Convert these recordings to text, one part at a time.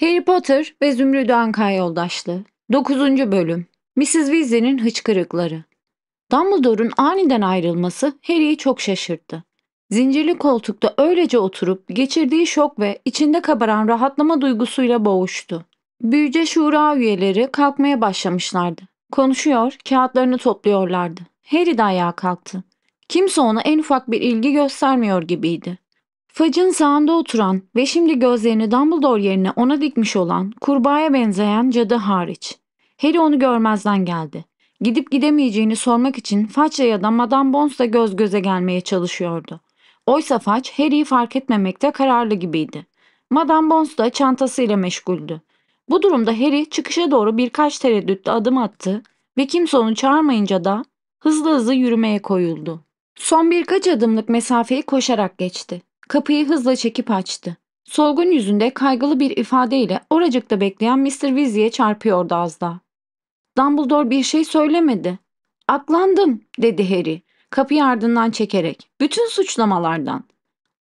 Harry Potter ve Zümrüt Ankan Yoldaşlığı 9. Bölüm Mrs. Weasley'nin Hıçkırıkları Dumbledore'un aniden ayrılması Harry'i çok şaşırttı. Zincirli koltukta öylece oturup geçirdiği şok ve içinde kabaran rahatlama duygusuyla boğuştu. Büyüce şura üyeleri kalkmaya başlamışlardı. Konuşuyor, kağıtlarını topluyorlardı. Harry de ayağa kalktı. Kimse ona en ufak bir ilgi göstermiyor gibiydi. Fudge'ın sağında oturan ve şimdi gözlerini Dumbledore yerine ona dikmiş olan kurbağaya benzeyen cadı hariç. Harry onu görmezden geldi. Gidip gidemeyeceğini sormak için Fudge ya da Madame Bones'la göz göze gelmeye çalışıyordu. Oysa Fudge Harry'i fark etmemekte kararlı gibiydi. Madame Bones da çantasıyla meşguldü. Bu durumda Harry çıkışa doğru birkaç tereddütle adım attı ve kimse onu çağırmayınca da hızlı hızlı yürümeye koyuldu. Son birkaç adımlık mesafeyi koşarak geçti. Kapıyı hızla çekip açtı. Solgun yüzünde kaygılı bir ifadeyle oracıkta bekleyen Mr. Weasley'e çarpıyordu az daha. Dumbledore bir şey söylemedi. Aklandım dedi Harry kapıyı ardından çekerek. Bütün suçlamalardan.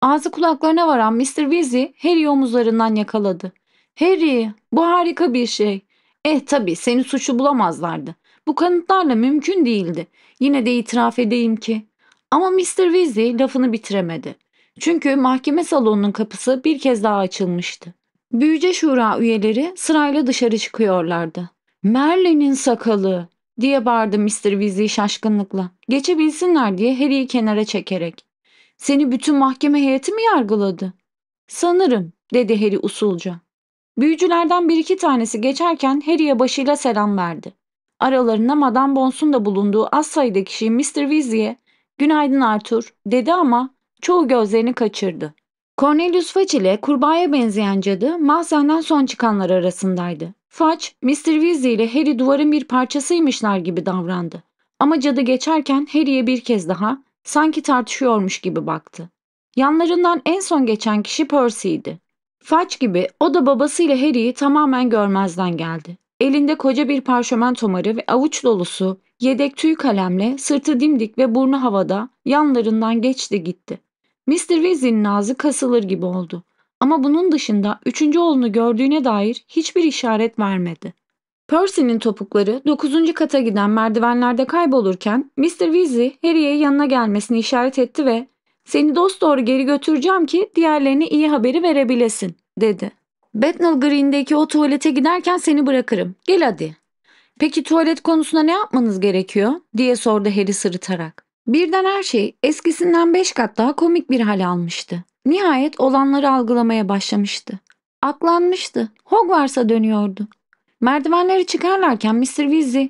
Ağzı kulaklarına varan Mr. Weasley Harry omuzlarından yakaladı. Harry bu harika bir şey. Eh tabii seni suçu bulamazlardı. Bu kanıtlarla mümkün değildi. Yine de itiraf edeyim ki. Ama Mr. Weasley lafını bitiremedi. Çünkü mahkeme salonunun kapısı bir kez daha açılmıştı. Büyüce şura üyeleri sırayla dışarı çıkıyorlardı. Merlin'in sakalı diye bağırdı Mr. Weasley şaşkınlıkla. Geçebilsinler diye Harry'i kenara çekerek. Seni bütün mahkeme heyeti mi yargıladı? Sanırım dedi Harry usulca. Büyücülerden bir iki tanesi geçerken Harry'e başıyla selam verdi. Aralarında Madame Bonsun da bulunduğu az sayıda kişi Mr. Weasley'e günaydın Arthur dedi ama çoğu gözlerini kaçırdı. Cornelius Fudge ile kurbağaya benzeyen cadı mahzenden son çıkanlar arasındaydı. Fudge, Mr. Weasley ile Harry duvarın bir parçasıymışlar gibi davrandı. Ama cadı geçerken Harry'e bir kez daha sanki tartışıyormuş gibi baktı. Yanlarından en son geçen kişi Percy'ydi. Fudge gibi o da babasıyla Harry'i tamamen görmezden geldi. Elinde koca bir parşömen tomarı ve avuç dolusu yedek tüy kalemle sırtı dimdik ve burnu havada yanlarından geçti gitti. Mr. Weasley'nin ağzı kasılır gibi oldu. Ama bunun dışında üçüncü oğlunu gördüğüne dair hiçbir işaret vermedi. Percy'nin topukları dokuzuncu kata giden merdivenlerde kaybolurken Mr. Weasley Harry'e yanına gelmesini işaret etti ve ''Seni dost doğru geri götüreceğim ki diğerlerine iyi haberi verebilesin.'' dedi. ''Bethnal Green'deki o tuvalete giderken seni bırakırım. Gel hadi.'' ''Peki tuvalet konusunda ne yapmanız gerekiyor?'' diye sordu Harry sırıtarak. Birden her şey eskisinden beş kat daha komik bir hal almıştı. Nihayet olanları algılamaya başlamıştı. Aklanmıştı. Hogwarts'a dönüyordu. Merdivenleri çıkarlarken Mr. Weasley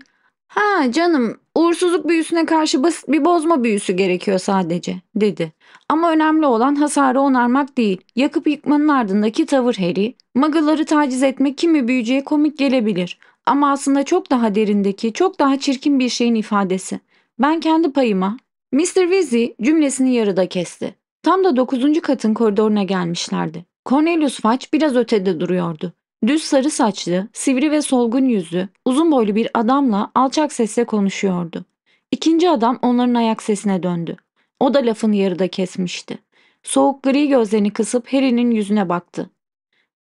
''Ha canım, uğursuzluk büyüsüne karşı basit bir bozma büyüsü gerekiyor sadece.'' dedi. Ama önemli olan hasarı onarmak değil, yakıp yıkmanın ardındaki tavır Harry. Muggle'ları taciz etmek kimi büyücüye komik gelebilir ama aslında çok daha derindeki, çok daha çirkin bir şeyin ifadesi. Ben kendi payıma Mr. Weasley cümlesini yarıda kesti. Tam da dokuzuncu katın koridoruna gelmişlerdi. Cornelius Fudge biraz ötede duruyordu. Düz sarı saçlı, sivri ve solgun yüzlü, uzun boylu bir adamla alçak sesle konuşuyordu. İkinci adam onların ayak sesine döndü. O da lafını yarıda kesmişti. Soğuk gri gözlerini kısıp Harry'nin yüzüne baktı.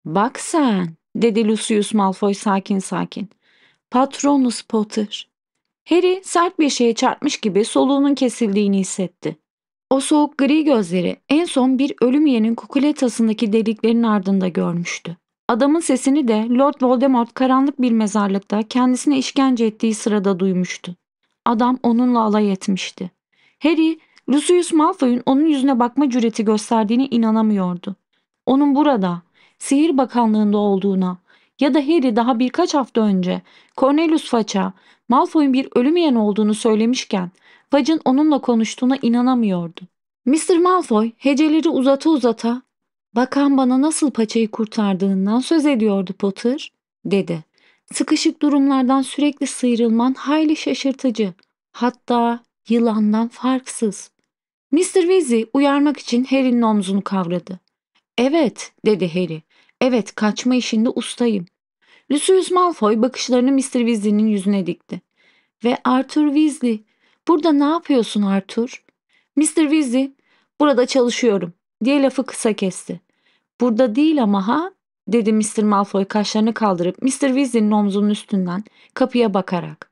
''Bak sen'' dedi Lucius Malfoy sakin sakin. ''Patronus Potter.'' Harry sert bir şeye çarpmış gibi soluğunun kesildiğini hissetti. O soğuk gri gözleri en son bir ölüm yerinin kukuletasındaki deliklerin ardında görmüştü. Adamın sesini de Lord Voldemort karanlık bir mezarlıkta kendisine işkence ettiği sırada duymuştu. Adam onunla alay etmişti. Harry, Lucius Malfoy'un onun yüzüne bakma cüreti gösterdiğine inanamıyordu. Onun burada, sihir bakanlığında olduğuna ya da Harry daha birkaç hafta önce Cornelius Faç'a Malfoy'un bir ölüm yeğen olduğunu söylemişken Fudge'ın onunla konuştuğuna inanamıyordu. Mr. Malfoy heceleri uzata uzata ''Bakan bana nasıl paçayı kurtardığından söz ediyordu Potter.'' dedi. ''Sıkışık durumlardan sürekli sıyrılman hayli şaşırtıcı. Hatta yılandan farksız.'' Mr. Weasley uyarmak için Harry'nin omzunu kavradı. ''Evet'' dedi Harry. ''Evet kaçma işinde ustayım. Lucius Malfoy bakışlarını Mr. Weasley'nin yüzüne dikti. Ve Arthur Weasley, burada ne yapıyorsun Arthur? Mr. Weasley, burada çalışıyorum diye lafı kısa kesti. Burada değil ama ha dedi Mr. Malfoy kaşlarını kaldırıp Mr. Weasley'nin omzunun üstünden kapıya bakarak.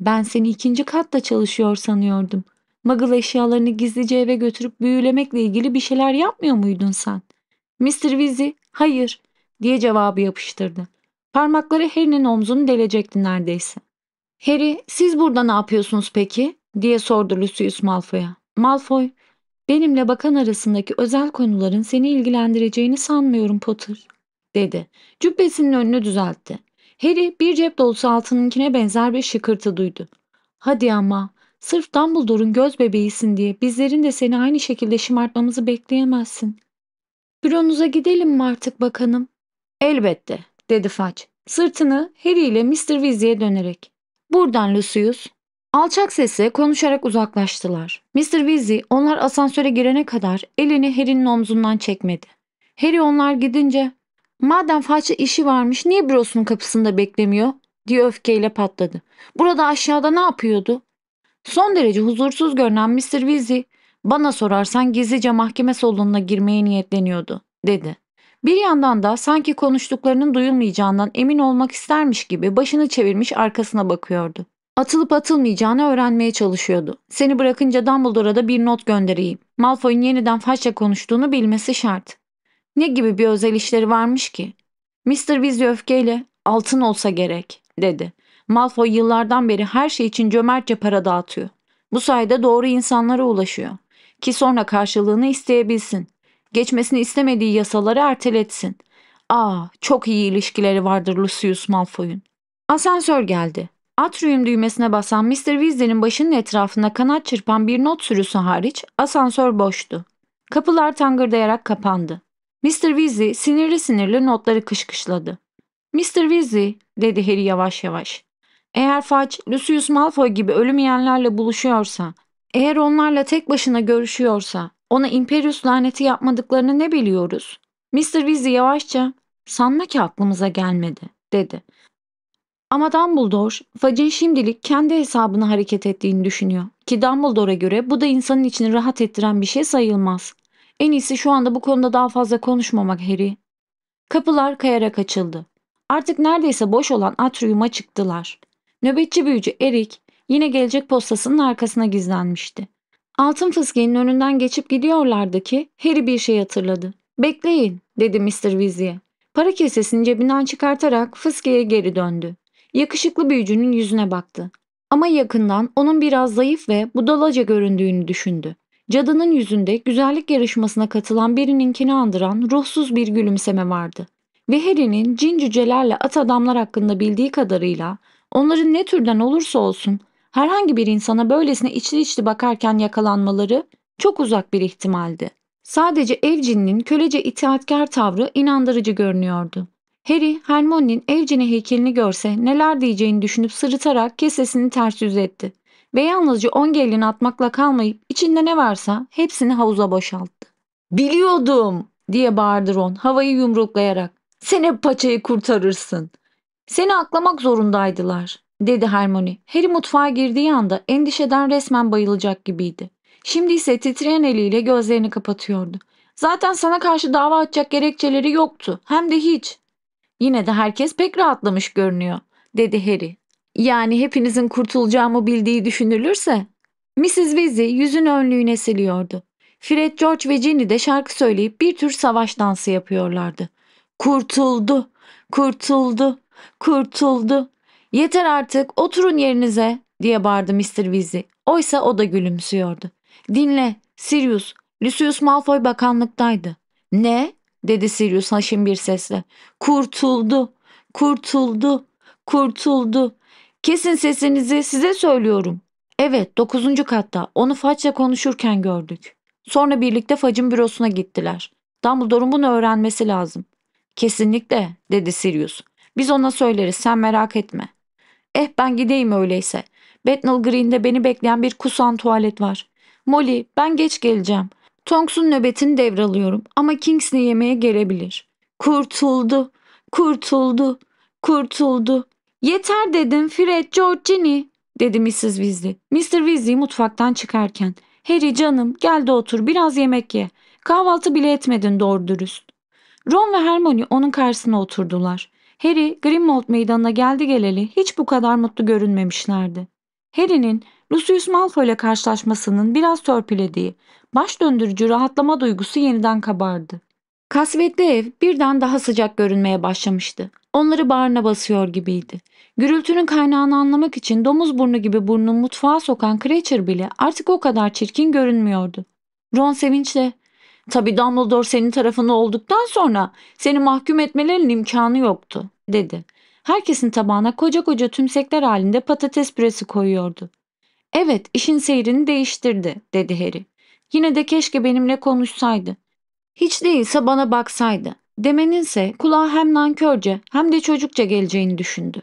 Ben seni ikinci katta çalışıyor sanıyordum. Muggle eşyalarını gizlice eve götürüp büyülemekle ilgili bir şeyler yapmıyor muydun sen? Mr. Weasley hayır diye cevabı yapıştırdı. Parmakları Harry'nin omzunu delecekti neredeyse. Harry siz burada ne yapıyorsunuz peki? diye sordu Lucius Malfoy'a. Malfoy, benimle bakan arasındaki özel konuların seni ilgilendireceğini sanmıyorum Potter, dedi. Cübbesinin önünü düzeltti. Harry bir cep dolusu altınınkine benzer bir şıkırtı duydu. Hadi ama, sırf Dumbledore'un göz bebeğisin diye bizlerin de seni aynı şekilde şımartmamızı bekleyemezsin. Büronuza gidelim mi artık bakanım? Elbette, dedi Faç. Sırtını Harry ile Mr. Weasley'e dönerek. Buradan Lucius. Alçak sesle konuşarak uzaklaştılar. Mr. Weasley onlar asansöre girene kadar elini Harry'nin omzundan çekmedi. Harry onlar gidince madem Faç'a işi varmış niye bürosunun kapısında beklemiyor diye öfkeyle patladı. Burada aşağıda ne yapıyordu? Son derece huzursuz görünen Mr. Weasley bana sorarsan gizlice mahkeme salonuna girmeye niyetleniyordu dedi. Bir yandan da sanki konuştuklarının duyulmayacağından emin olmak istermiş gibi başını çevirmiş arkasına bakıyordu. Atılıp atılmayacağını öğrenmeye çalışıyordu. Seni bırakınca Dumbledore'a da bir not göndereyim. Malfoy'un yeniden faşça konuştuğunu bilmesi şart. Ne gibi bir özel işleri varmış ki? Mr. Weasley öfkeyle altın olsa gerek dedi. Malfoy yıllardan beri her şey için cömertçe para dağıtıyor. Bu sayede doğru insanlara ulaşıyor. Ki sonra karşılığını isteyebilsin geçmesini istemediği yasaları erteletsin. Aa, çok iyi ilişkileri vardır Lucius Malfoy'un. Asansör geldi. Atrium düğmesine basan Mr. Weasley'nin başının etrafında kanat çırpan bir not sürüsü hariç asansör boştu. Kapılar tangırdayarak kapandı. Mr. Weasley sinirli sinirli notları kışkışladı. Mr. Weasley dedi Harry yavaş yavaş. Eğer Fudge, Lucius Malfoy gibi ölüm yiyenlerle buluşuyorsa, eğer onlarla tek başına görüşüyorsa, ona Imperius laneti yapmadıklarını ne biliyoruz? Mr. Weasley yavaşça sanma ki aklımıza gelmedi dedi. Ama Dumbledore, Fudge'in şimdilik kendi hesabını hareket ettiğini düşünüyor. Ki Dumbledore'a göre bu da insanın içini rahat ettiren bir şey sayılmaz. En iyisi şu anda bu konuda daha fazla konuşmamak Harry. Kapılar kayarak açıldı. Artık neredeyse boş olan atriuma çıktılar. Nöbetçi büyücü Erik yine gelecek postasının arkasına gizlenmişti. Altın fıskiyenin önünden geçip gidiyorlardı ki Harry bir şey hatırladı. Bekleyin dedi Mr. Weasley'e. Para kesesini cebinden çıkartarak fıskiyeye geri döndü. Yakışıklı büyücünün yüzüne baktı. Ama yakından onun biraz zayıf ve budalaca göründüğünü düşündü. Cadının yüzünde güzellik yarışmasına katılan birininkini andıran ruhsuz bir gülümseme vardı. Ve Harry'nin cin cücelerle at adamlar hakkında bildiği kadarıyla onların ne türden olursa olsun herhangi bir insana böylesine içli içli bakarken yakalanmaları çok uzak bir ihtimaldi. Sadece evcinin kölece itaatkar tavrı inandırıcı görünüyordu. Harry, Hermione'nin evcini heykelini görse neler diyeceğini düşünüp sırıtarak kesesini ters yüz etti. Ve yalnızca on gelini atmakla kalmayıp içinde ne varsa hepsini havuza boşalttı. ''Biliyordum!'' diye bağırdı Ron havayı yumruklayarak. ''Sen hep paçayı kurtarırsın. Seni aklamak zorundaydılar.'' dedi Hermione. Harry mutfağa girdiği anda endişeden resmen bayılacak gibiydi. Şimdi ise titreyen eliyle gözlerini kapatıyordu. Zaten sana karşı dava açacak gerekçeleri yoktu. Hem de hiç. Yine de herkes pek rahatlamış görünüyor, dedi Harry. Yani hepinizin kurtulacağımı bildiği düşünülürse. Mrs. Weasley yüzün önlüğüne siliyordu. Fred, George ve Ginny de şarkı söyleyip bir tür savaş dansı yapıyorlardı. Kurtuldu, kurtuldu, kurtuldu. Yeter artık oturun yerinize diye bağırdı Mr. Weasley. Oysa o da gülümsüyordu. Dinle Sirius, Lucius Malfoy bakanlıktaydı. Ne? dedi Sirius haşin bir sesle. Kurtuldu, kurtuldu, kurtuldu. Kesin sesinizi size söylüyorum. Evet, dokuzuncu katta onu Faç'la konuşurken gördük. Sonra birlikte Faç'ın bürosuna gittiler. Dumbledore'un bunu öğrenmesi lazım. Kesinlikle, dedi Sirius. Biz ona söyleriz, sen merak etme.'' Eh ben gideyim öyleyse. Bethnal Green'de beni bekleyen bir kusan tuvalet var. Molly ben geç geleceğim. Tonks'un nöbetini devralıyorum ama Kingsley yemeğe gelebilir. Kurtuldu, kurtuldu, kurtuldu. Yeter dedim Fred, George Georgini dedi Mrs. Weasley. Mr. Weasley mutfaktan çıkarken. Harry canım gel de otur biraz yemek ye. Kahvaltı bile etmedin doğru dürüst. Ron ve Hermione onun karşısına oturdular. Harry Grimmauld meydanına geldi geleli hiç bu kadar mutlu görünmemişlerdi. Harry'nin Lucius Malfoy ile karşılaşmasının biraz törpülediği, baş döndürücü rahatlama duygusu yeniden kabardı. Kasvetli ev birden daha sıcak görünmeye başlamıştı. Onları bağrına basıyor gibiydi. Gürültünün kaynağını anlamak için domuz burnu gibi burnunu mutfağa sokan Creature bile artık o kadar çirkin görünmüyordu. Ron sevinçle Tabi Dumbledore senin tarafında olduktan sonra seni mahkum etmelerinin imkanı yoktu dedi. Herkesin tabağına koca koca tümsekler halinde patates püresi koyuyordu. Evet işin seyrini değiştirdi dedi Harry. Yine de keşke benimle konuşsaydı. Hiç değilse bana baksaydı. Demeninse kulağa hem nankörce hem de çocukça geleceğini düşündü.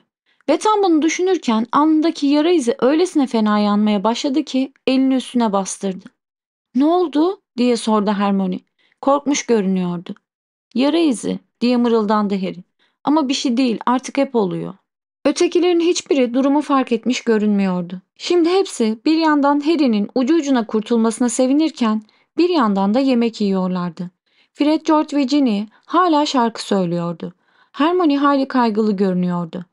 Ve tam bunu düşünürken alnındaki yara izi öylesine fena yanmaya başladı ki elini üstüne bastırdı. Ne oldu? diye sordu Hermione. Korkmuş görünüyordu. Yara izi diye mırıldandı Harry. Ama bir şey değil artık hep oluyor. Ötekilerin hiçbiri durumu fark etmiş görünmüyordu. Şimdi hepsi bir yandan Harry'nin ucu ucuna kurtulmasına sevinirken bir yandan da yemek yiyorlardı. Fred, George ve Ginny hala şarkı söylüyordu. Hermione hayli kaygılı görünüyordu.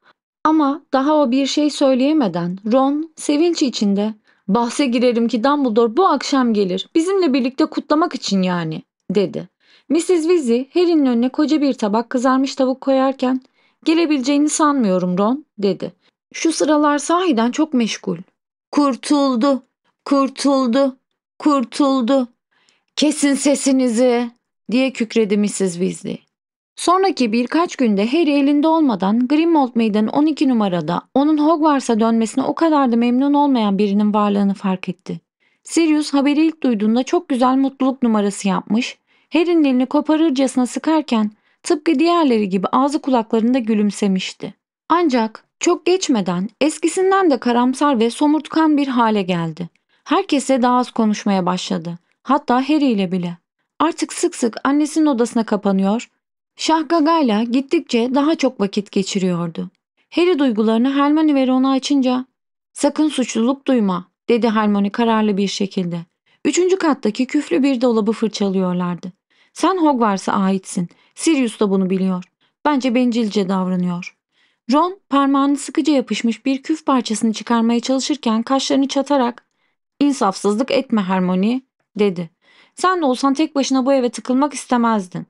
Ama daha o bir şey söyleyemeden Ron sevinç içinde Bahse girerim ki Dumbledore bu akşam gelir. Bizimle birlikte kutlamak için yani, dedi. Mrs. Weasley Harry'nin önüne koca bir tabak kızarmış tavuk koyarken gelebileceğini sanmıyorum Ron, dedi. Şu sıralar sahiden çok meşgul. Kurtuldu, kurtuldu, kurtuldu. Kesin sesinizi, diye kükredi Mrs. Weasley. Sonraki birkaç günde Harry elinde olmadan Grimmauld Meydanı 12 numarada onun Hogwarts'a dönmesine o kadar da memnun olmayan birinin varlığını fark etti. Sirius haberi ilk duyduğunda çok güzel mutluluk numarası yapmış, Harry'nin elini koparırcasına sıkarken tıpkı diğerleri gibi ağzı kulaklarında gülümsemişti. Ancak çok geçmeden eskisinden de karamsar ve somurtkan bir hale geldi. Herkese daha az konuşmaya başladı. Hatta Harry ile bile. Artık sık sık annesinin odasına kapanıyor, Şah Gaga'yla gittikçe daha çok vakit geçiriyordu. Harry duygularını Hermione ve Ron'a açınca ''Sakın suçluluk duyma'' dedi Hermione kararlı bir şekilde. Üçüncü kattaki küflü bir dolabı fırçalıyorlardı. ''Sen Hogwarts'a aitsin. Sirius da bunu biliyor. Bence bencilce davranıyor.'' Ron parmağını sıkıca yapışmış bir küf parçasını çıkarmaya çalışırken kaşlarını çatarak ''İnsafsızlık etme Hermione'' dedi. ''Sen de olsan tek başına bu eve tıkılmak istemezdin.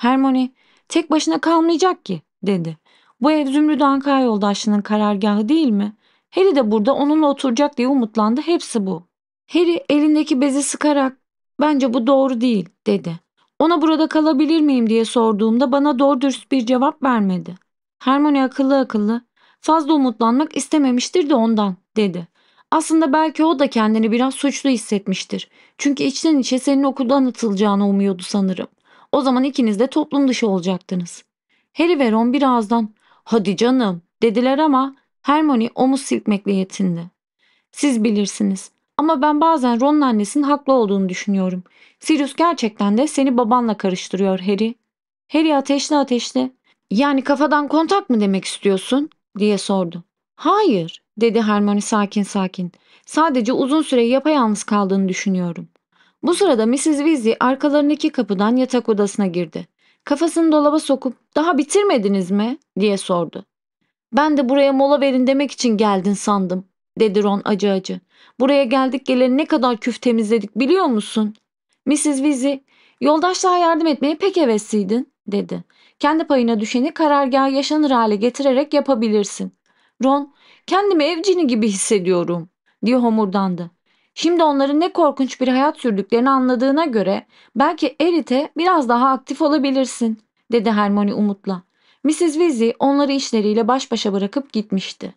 Hermione tek başına kalmayacak ki dedi. Bu ev Zümrüt Anka yoldaşının karargahı değil mi? Harry de burada onunla oturacak diye umutlandı hepsi bu. Harry elindeki bezi sıkarak bence bu doğru değil dedi. Ona burada kalabilir miyim diye sorduğumda bana doğru dürüst bir cevap vermedi. Hermione akıllı akıllı fazla umutlanmak istememiştir de ondan dedi. Aslında belki o da kendini biraz suçlu hissetmiştir. Çünkü içten içe senin okuldan atılacağını umuyordu sanırım. O zaman ikiniz de toplum dışı olacaktınız. Harry ve Ron birazdan hadi canım dediler ama Hermione omuz silkmekle yetindi. Siz bilirsiniz ama ben bazen Ron'un annesinin haklı olduğunu düşünüyorum. Sirius gerçekten de seni babanla karıştırıyor Harry. Harry ateşli ateşli. Yani kafadan kontak mı demek istiyorsun? diye sordu. Hayır dedi Hermione sakin sakin. Sadece uzun süre yapayalnız kaldığını düşünüyorum. Bu sırada Mrs. Weasley arkalarındaki kapıdan yatak odasına girdi. Kafasını dolaba sokup daha bitirmediniz mi diye sordu. Ben de buraya mola verin demek için geldin sandım dedi Ron acı acı. Buraya geldik geleli ne kadar küf temizledik biliyor musun? Mrs. Weasley yoldaşlığa yardım etmeye pek hevesliydin dedi. Kendi payına düşeni karargah yaşanır hale getirerek yapabilirsin. Ron kendimi evcini gibi hissediyorum diye homurdandı. Şimdi onların ne korkunç bir hayat sürdüklerini anladığına göre belki Erit'e biraz daha aktif olabilirsin dedi Hermione umutla. Mrs. Weasley onları işleriyle baş başa bırakıp gitmişti.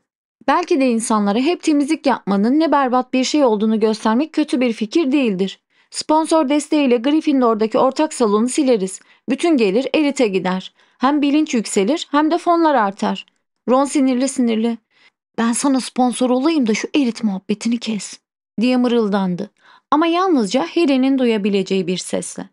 Belki de insanlara hep temizlik yapmanın ne berbat bir şey olduğunu göstermek kötü bir fikir değildir. Sponsor desteğiyle Gryffindor'daki ortak salonu sileriz. Bütün gelir Erit'e gider. Hem bilinç yükselir hem de fonlar artar. Ron sinirli sinirli. Ben sana sponsor olayım da şu Erit muhabbetini kes diye mırıldandı ama yalnızca Harry'nin duyabileceği bir sesle.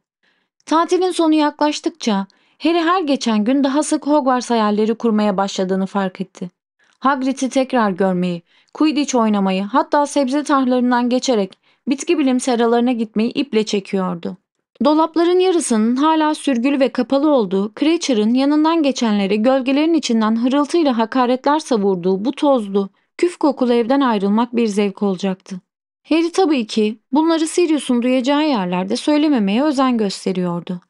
Tatilin sonu yaklaştıkça Harry her geçen gün daha sık Hogwarts hayalleri kurmaya başladığını fark etti. Hagrid'i tekrar görmeyi, Quidditch oynamayı hatta sebze tarhlarından geçerek bitki bilim seralarına gitmeyi iple çekiyordu. Dolapların yarısının hala sürgülü ve kapalı olduğu, Creature'ın yanından geçenleri gölgelerin içinden hırıltıyla hakaretler savurduğu bu tozlu, küf kokulu evden ayrılmak bir zevk olacaktı. Harry tabii ki bunları Sirius'un duyacağı yerlerde söylememeye özen gösteriyordu.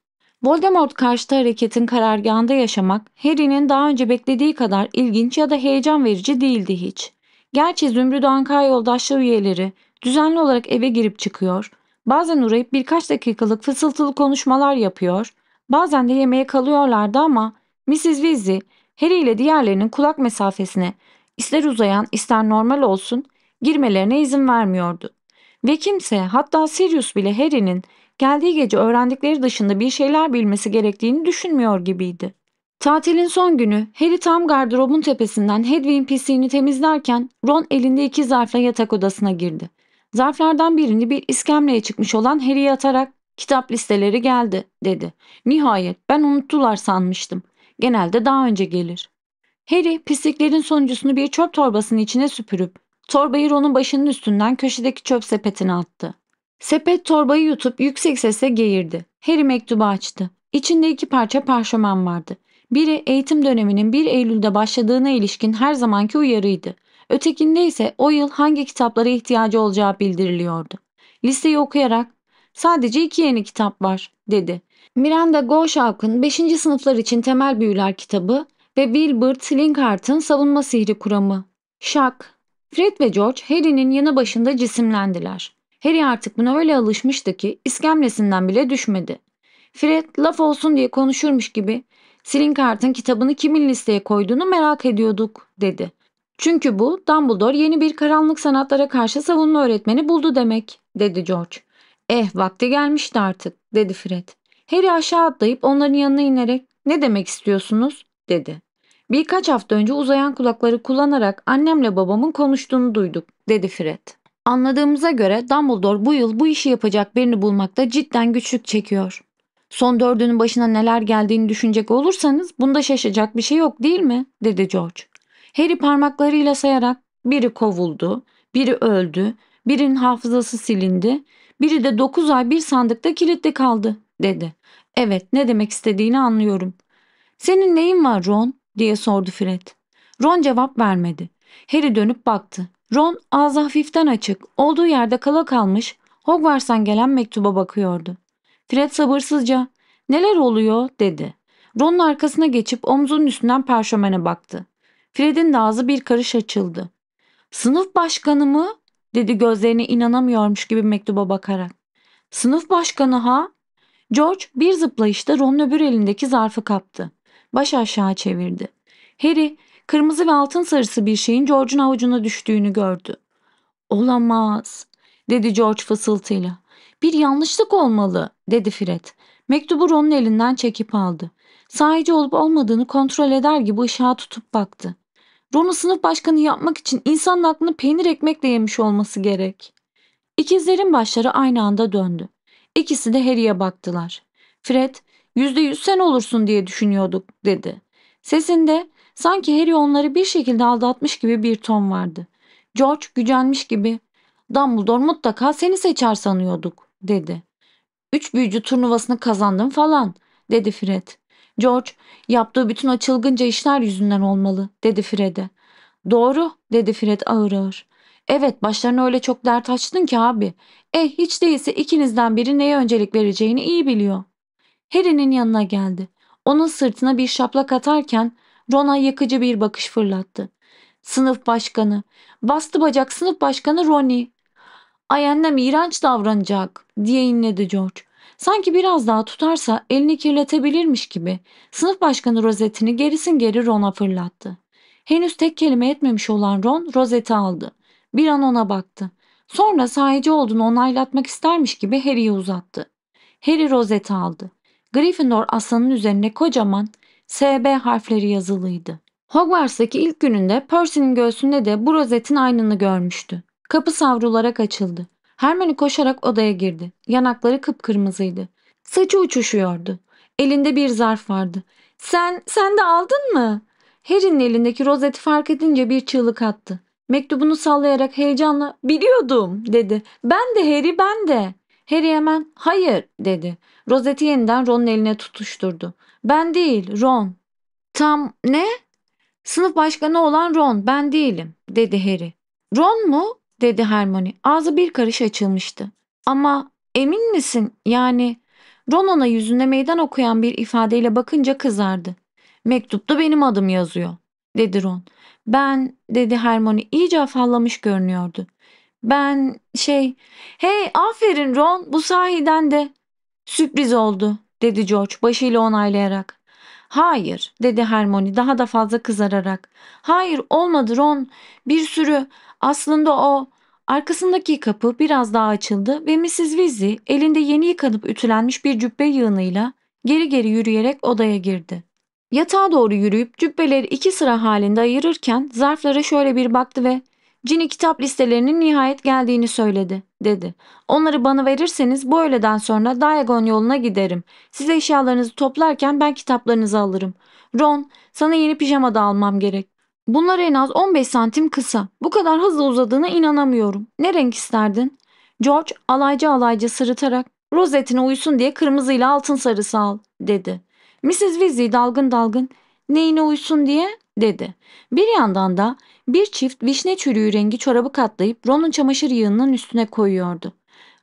Voldemort karşıtı hareketin karargahında yaşamak Harry'nin daha önce beklediği kadar ilginç ya da heyecan verici değildi hiç. Gerçi Zümrüt Anka yoldaşlığı üyeleri düzenli olarak eve girip çıkıyor, bazen uğrayıp birkaç dakikalık fısıltılı konuşmalar yapıyor, bazen de yemeğe kalıyorlardı ama Mrs. Weasley Harry ile diğerlerinin kulak mesafesine ister uzayan ister normal olsun girmelerine izin vermiyordu. Ve kimse hatta Sirius bile Harry'nin geldiği gece öğrendikleri dışında bir şeyler bilmesi gerektiğini düşünmüyor gibiydi. Tatilin son günü Harry tam gardırobun tepesinden Hedwig'in pisliğini temizlerken Ron elinde iki zarfla yatak odasına girdi. Zarflardan birini bir iskemleye çıkmış olan Harry'e atarak kitap listeleri geldi dedi. Nihayet ben unuttular sanmıştım. Genelde daha önce gelir. Harry pisliklerin sonuncusunu bir çöp torbasının içine süpürüp Torbayı Ron'un başının üstünden köşedeki çöp sepetine attı. Sepet torbayı yutup yüksek sesle geğirdi. Harry mektubu açtı. İçinde iki parça parşömen vardı. Biri eğitim döneminin 1 Eylül'de başladığına ilişkin her zamanki uyarıydı. Ötekinde ise o yıl hangi kitaplara ihtiyacı olacağı bildiriliyordu. Listeyi okuyarak sadece iki yeni kitap var dedi. Miranda Goşavk'ın 5. sınıflar için temel büyüler kitabı ve Wilbur Slinkhart'ın savunma sihri kuramı. Şak, Fred ve George Harry'nin yanı başında cisimlendiler. Harry artık buna öyle alışmıştı ki iskemlesinden bile düşmedi. Fred laf olsun diye konuşurmuş gibi Slinkart'ın kitabını kimin listeye koyduğunu merak ediyorduk dedi. Çünkü bu Dumbledore yeni bir karanlık sanatlara karşı savunma öğretmeni buldu demek dedi George. Eh vakti gelmişti artık dedi Fred. Harry aşağı atlayıp onların yanına inerek ne demek istiyorsunuz dedi. Birkaç hafta önce uzayan kulakları kullanarak annemle babamın konuştuğunu duyduk, dedi Fred. Anladığımıza göre Dumbledore bu yıl bu işi yapacak birini bulmakta cidden güçlük çekiyor. Son dördünün başına neler geldiğini düşünecek olursanız bunda şaşacak bir şey yok değil mi? dedi George. Harry parmaklarıyla sayarak biri kovuldu, biri öldü, birinin hafızası silindi, biri de dokuz ay bir sandıkta kilitli kaldı dedi. Evet ne demek istediğini anlıyorum. Senin neyin var Ron? diye sordu Fred. Ron cevap vermedi. Harry dönüp baktı. Ron ağzı hafiften açık, olduğu yerde kala kalmış, Hogwarts'tan gelen mektuba bakıyordu. Fred sabırsızca ''Neler oluyor?'' dedi. Ron'un arkasına geçip omzunun üstünden perşömene baktı. Fred'in de ağzı bir karış açıldı. ''Sınıf başkanı mı?'' dedi gözlerine inanamıyormuş gibi mektuba bakarak. ''Sınıf başkanı ha?'' George bir zıplayışta Ron'un öbür elindeki zarfı kaptı baş aşağı çevirdi. Harry kırmızı ve altın sarısı bir şeyin George'un avucuna düştüğünü gördü. Olamaz dedi George fısıltıyla. Bir yanlışlık olmalı dedi Fred. Mektubu Ron'un elinden çekip aldı. Sadece olup olmadığını kontrol eder gibi ışığa tutup baktı. Ron'u sınıf başkanı yapmak için insanın aklını peynir ekmekle yemiş olması gerek. İkizlerin başları aynı anda döndü. İkisi de Harry'e baktılar. Fred Yüzde yüz sen olursun diye düşünüyorduk dedi. Sesinde sanki Harry onları bir şekilde aldatmış gibi bir ton vardı. George gücenmiş gibi Dumbledore mutlaka seni seçer sanıyorduk dedi. Üç büyücü turnuvasını kazandım falan dedi Fred. George yaptığı bütün o çılgınca işler yüzünden olmalı dedi Fred'e. Doğru dedi Fred ağır ağır. Evet başlarına öyle çok dert açtın ki abi. E hiç değilse ikinizden biri neye öncelik vereceğini iyi biliyor. Harry'nin yanına geldi. Onun sırtına bir şaplak atarken Ron'a yakıcı bir bakış fırlattı. Sınıf başkanı, bastı bacak sınıf başkanı Ronnie. Ay annem iğrenç davranacak diye inledi George. Sanki biraz daha tutarsa elini kirletebilirmiş gibi sınıf başkanı rozetini gerisin geri Ron'a fırlattı. Henüz tek kelime etmemiş olan Ron rozeti aldı. Bir an ona baktı. Sonra sahici olduğunu onaylatmak istermiş gibi Harry'ye uzattı. Harry rozeti aldı. Gryffindor aslanın üzerine kocaman SB harfleri yazılıydı. Hogwarts'taki ilk gününde Percy'nin göğsünde de bu rozetin aynını görmüştü. Kapı savrularak açıldı. Hermione koşarak odaya girdi. Yanakları kıpkırmızıydı. Saçı uçuşuyordu. Elinde bir zarf vardı. Sen, sen de aldın mı? Harry'nin elindeki rozeti fark edince bir çığlık attı. Mektubunu sallayarak heyecanla biliyordum dedi. Ben de Harry ben de. Harry hemen hayır dedi. Rosetti yeniden Ron'un eline tutuşturdu. Ben değil, Ron. Tam ne? Sınıf başkanı olan Ron, ben değilim, dedi Harry. Ron mu? dedi Hermione. Ağzı bir karış açılmıştı. Ama emin misin? Yani Ron ona yüzünde meydan okuyan bir ifadeyle bakınca kızardı. Mektupta benim adım yazıyor, dedi Ron. Ben, dedi Hermione iyice afallamış görünüyordu. Ben şey, hey aferin Ron bu sahiden de Sürpriz oldu dedi George başıyla onaylayarak. Hayır dedi Hermione daha da fazla kızararak. Hayır olmadı Ron. Bir sürü aslında o. Arkasındaki kapı biraz daha açıldı ve Mrs. Weasley elinde yeni yıkanıp ütülenmiş bir cübbe yığınıyla geri geri yürüyerek odaya girdi. Yatağa doğru yürüyüp cübbeleri iki sıra halinde ayırırken zarflara şöyle bir baktı ve Cini kitap listelerinin nihayet geldiğini söyledi, dedi. Onları bana verirseniz bu öğleden sonra Diagon yoluna giderim. Size eşyalarınızı toplarken ben kitaplarınızı alırım. Ron, sana yeni pijama da almam gerek. Bunlar en az 15 santim kısa. Bu kadar hızlı uzadığına inanamıyorum. Ne renk isterdin? George alaycı alaycı sırıtarak rozetine uysun diye kırmızıyla altın sarısı al dedi. Mrs. Weasley dalgın dalgın neyine uysun diye dedi. Bir yandan da bir çift vişne çürüğü rengi çorabı katlayıp Ron'un çamaşır yığınının üstüne koyuyordu.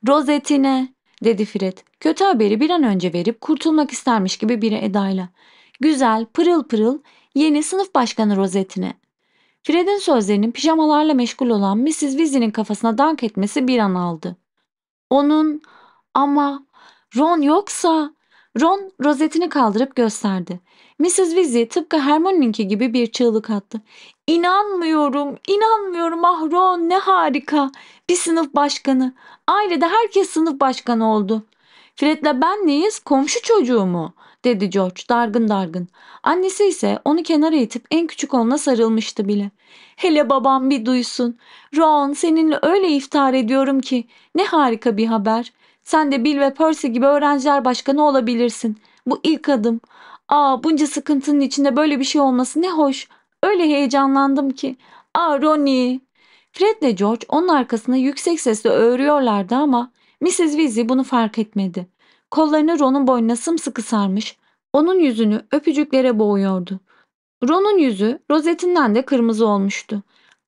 Rozetine dedi Fred. Kötü haberi bir an önce verip kurtulmak istermiş gibi bir edayla. Güzel, pırıl pırıl yeni sınıf başkanı rozetine. Fred'in sözlerinin pijamalarla meşgul olan Mrs. Weasley'nin kafasına dank etmesi bir an aldı. Onun ama Ron yoksa Ron rozetini kaldırıp gösterdi. Mrs. Weasley tıpkı Hermione'ninki gibi bir çığlık attı. İnanmıyorum, inanmıyorum Ahron ne harika. Bir sınıf başkanı. Ailede herkes sınıf başkanı oldu. Fred'le ben neyiz? Komşu çocuğu mu? dedi George dargın dargın. Annesi ise onu kenara itip en küçük oğluna sarılmıştı bile. Hele babam bir duysun. Ron seninle öyle iftar ediyorum ki. Ne harika bir haber. Sen de Bill ve Percy gibi öğrenciler başkanı olabilirsin. Bu ilk adım. Aa bunca sıkıntının içinde böyle bir şey olması ne hoş. Öyle heyecanlandım ki. Aa Ronnie. Fred ile George onun arkasında yüksek sesle öğürüyorlardı ama Mrs. Weasley bunu fark etmedi. Kollarını Ron'un boynuna sımsıkı sarmış, onun yüzünü öpücüklere boğuyordu. Ron'un yüzü rozetinden de kırmızı olmuştu.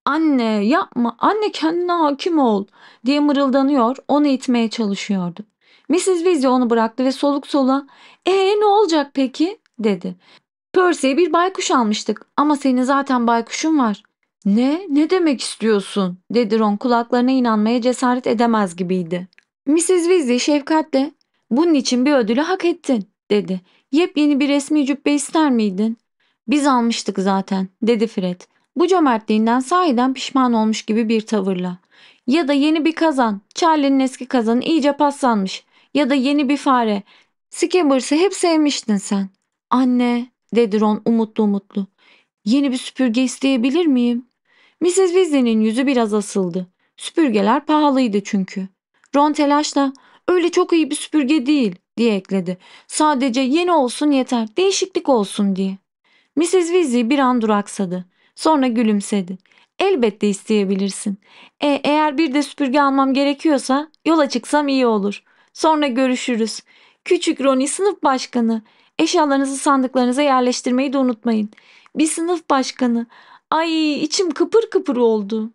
Anne yapma, anne kendine hakim ol diye mırıldanıyor, onu itmeye çalışıyordu. Mrs. Weasley onu bıraktı ve soluk sola ee ne olacak peki dedi. Percy'ye bir baykuş almıştık ama senin zaten baykuşun var. Ne? Ne demek istiyorsun? dedi Ron kulaklarına inanmaya cesaret edemez gibiydi. Mrs. Weasley şefkatle bunun için bir ödülü hak ettin dedi. Yepyeni bir resmi cübbe ister miydin? Biz almıştık zaten dedi Fred. Bu cömertliğinden sahiden pişman olmuş gibi bir tavırla. Ya da yeni bir kazan. Charlie'nin eski kazanı iyice paslanmış. Ya da yeni bir fare. Skibbers'ı hep sevmiştin sen. Anne dedi Ron umutlu umutlu. Yeni bir süpürge isteyebilir miyim? Mrs. Weasley'nin yüzü biraz asıldı. Süpürgeler pahalıydı çünkü. Ron telaşla öyle çok iyi bir süpürge değil diye ekledi. Sadece yeni olsun yeter değişiklik olsun diye. Mrs. Weasley bir an duraksadı. Sonra gülümsedi. Elbette isteyebilirsin. E, eğer bir de süpürge almam gerekiyorsa yola çıksam iyi olur. Sonra görüşürüz. Küçük Roni sınıf başkanı. Eşyalarınızı sandıklarınıza yerleştirmeyi de unutmayın. Bir sınıf başkanı. Ay içim kıpır kıpır oldu.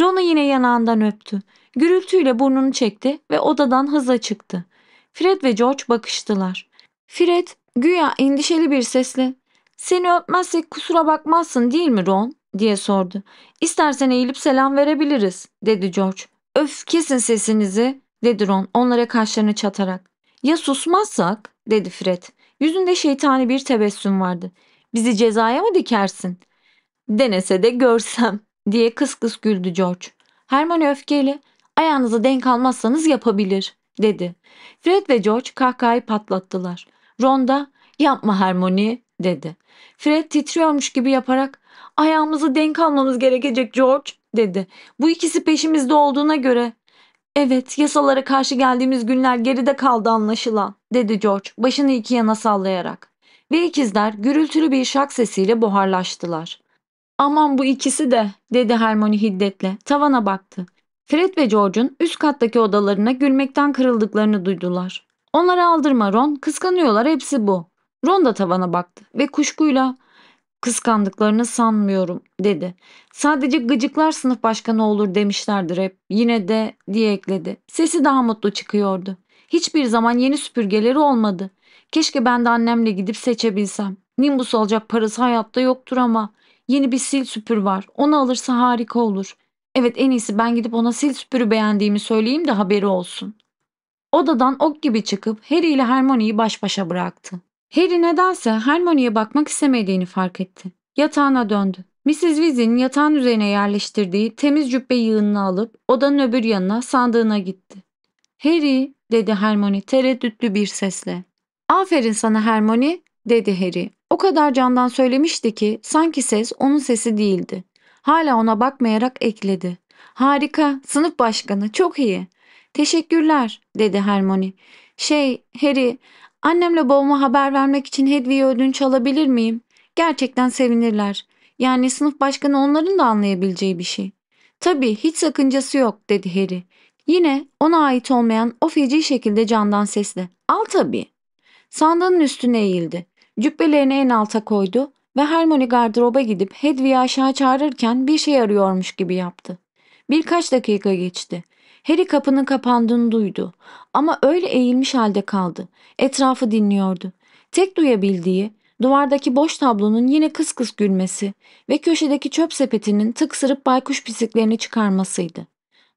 Ron'u yine yanağından öptü. Gürültüyle burnunu çekti ve odadan hızla çıktı. Fred ve George bakıştılar. Fred güya endişeli bir sesle ''Seni öpmezsek kusura bakmazsın değil mi Ron?'' diye sordu. ''İstersen eğilip selam verebiliriz.'' dedi George. ''Öf kesin sesinizi.'' dedi Ron onlara kaşlarını çatarak. ''Ya susmazsak?'' dedi Fred. Yüzünde şeytani bir tebessüm vardı. Bizi cezaya mı dikersin? Denese de görsem diye kıs kıs güldü George. Hermione öfkeyle ayağınıza denk almazsanız yapabilir dedi. Fred ve George kahkahayı patlattılar. Ron da yapma Hermione dedi. Fred titriyormuş gibi yaparak ayağımızı denk almamız gerekecek George dedi. Bu ikisi peşimizde olduğuna göre Evet, yasalara karşı geldiğimiz günler geride kaldı anlaşılan, dedi George başını iki yana sallayarak. Ve ikizler gürültülü bir şak sesiyle buharlaştılar. Aman bu ikisi de, dedi Hermione hiddetle, tavana baktı. Fred ve George'un üst kattaki odalarına gülmekten kırıldıklarını duydular. Onları aldırma Ron, kıskanıyorlar hepsi bu. Ron da tavana baktı ve kuşkuyla kıskandıklarını sanmıyorum dedi. Sadece gıcıklar sınıf başkanı olur demişlerdir hep. Yine de diye ekledi. Sesi daha mutlu çıkıyordu. Hiçbir zaman yeni süpürgeleri olmadı. Keşke ben de annemle gidip seçebilsem. Nimbus alacak parası hayatta yoktur ama yeni bir sil süpür var. Onu alırsa harika olur. Evet en iyisi ben gidip ona sil süpürü beğendiğimi söyleyeyim de haberi olsun. Odadan ok gibi çıkıp Harry ile Hermione'yi baş başa bıraktı. Harry nedense Hermione'ye bakmak istemediğini fark etti. Yatağına döndü. Mrs. Weasley'nin yatağın üzerine yerleştirdiği temiz cübbe yığınını alıp odanın öbür yanına sandığına gitti. Harry dedi Hermione tereddütlü bir sesle. Aferin sana Hermione dedi Harry. O kadar candan söylemişti ki sanki ses onun sesi değildi. Hala ona bakmayarak ekledi. Harika, sınıf başkanı, çok iyi. Teşekkürler, dedi Hermione. Şey, Harry, Annemle babama haber vermek için Hedvig'e ödünç alabilir miyim? Gerçekten sevinirler. Yani sınıf başkanı onların da anlayabileceği bir şey. Tabii hiç sakıncası yok dedi Harry. Yine ona ait olmayan o feci şekilde candan sesle. Al tabii. Sandanın üstüne eğildi. Cübbelerini en alta koydu ve Hermione gardıroba gidip Hedwig'i aşağı çağırırken bir şey arıyormuş gibi yaptı. Birkaç dakika geçti. Harry kapının kapandığını duydu ama öyle eğilmiş halde kaldı. Etrafı dinliyordu. Tek duyabildiği duvardaki boş tablonun yine kıs kıs gülmesi ve köşedeki çöp sepetinin tıksırıp baykuş pisiklerini çıkarmasıydı.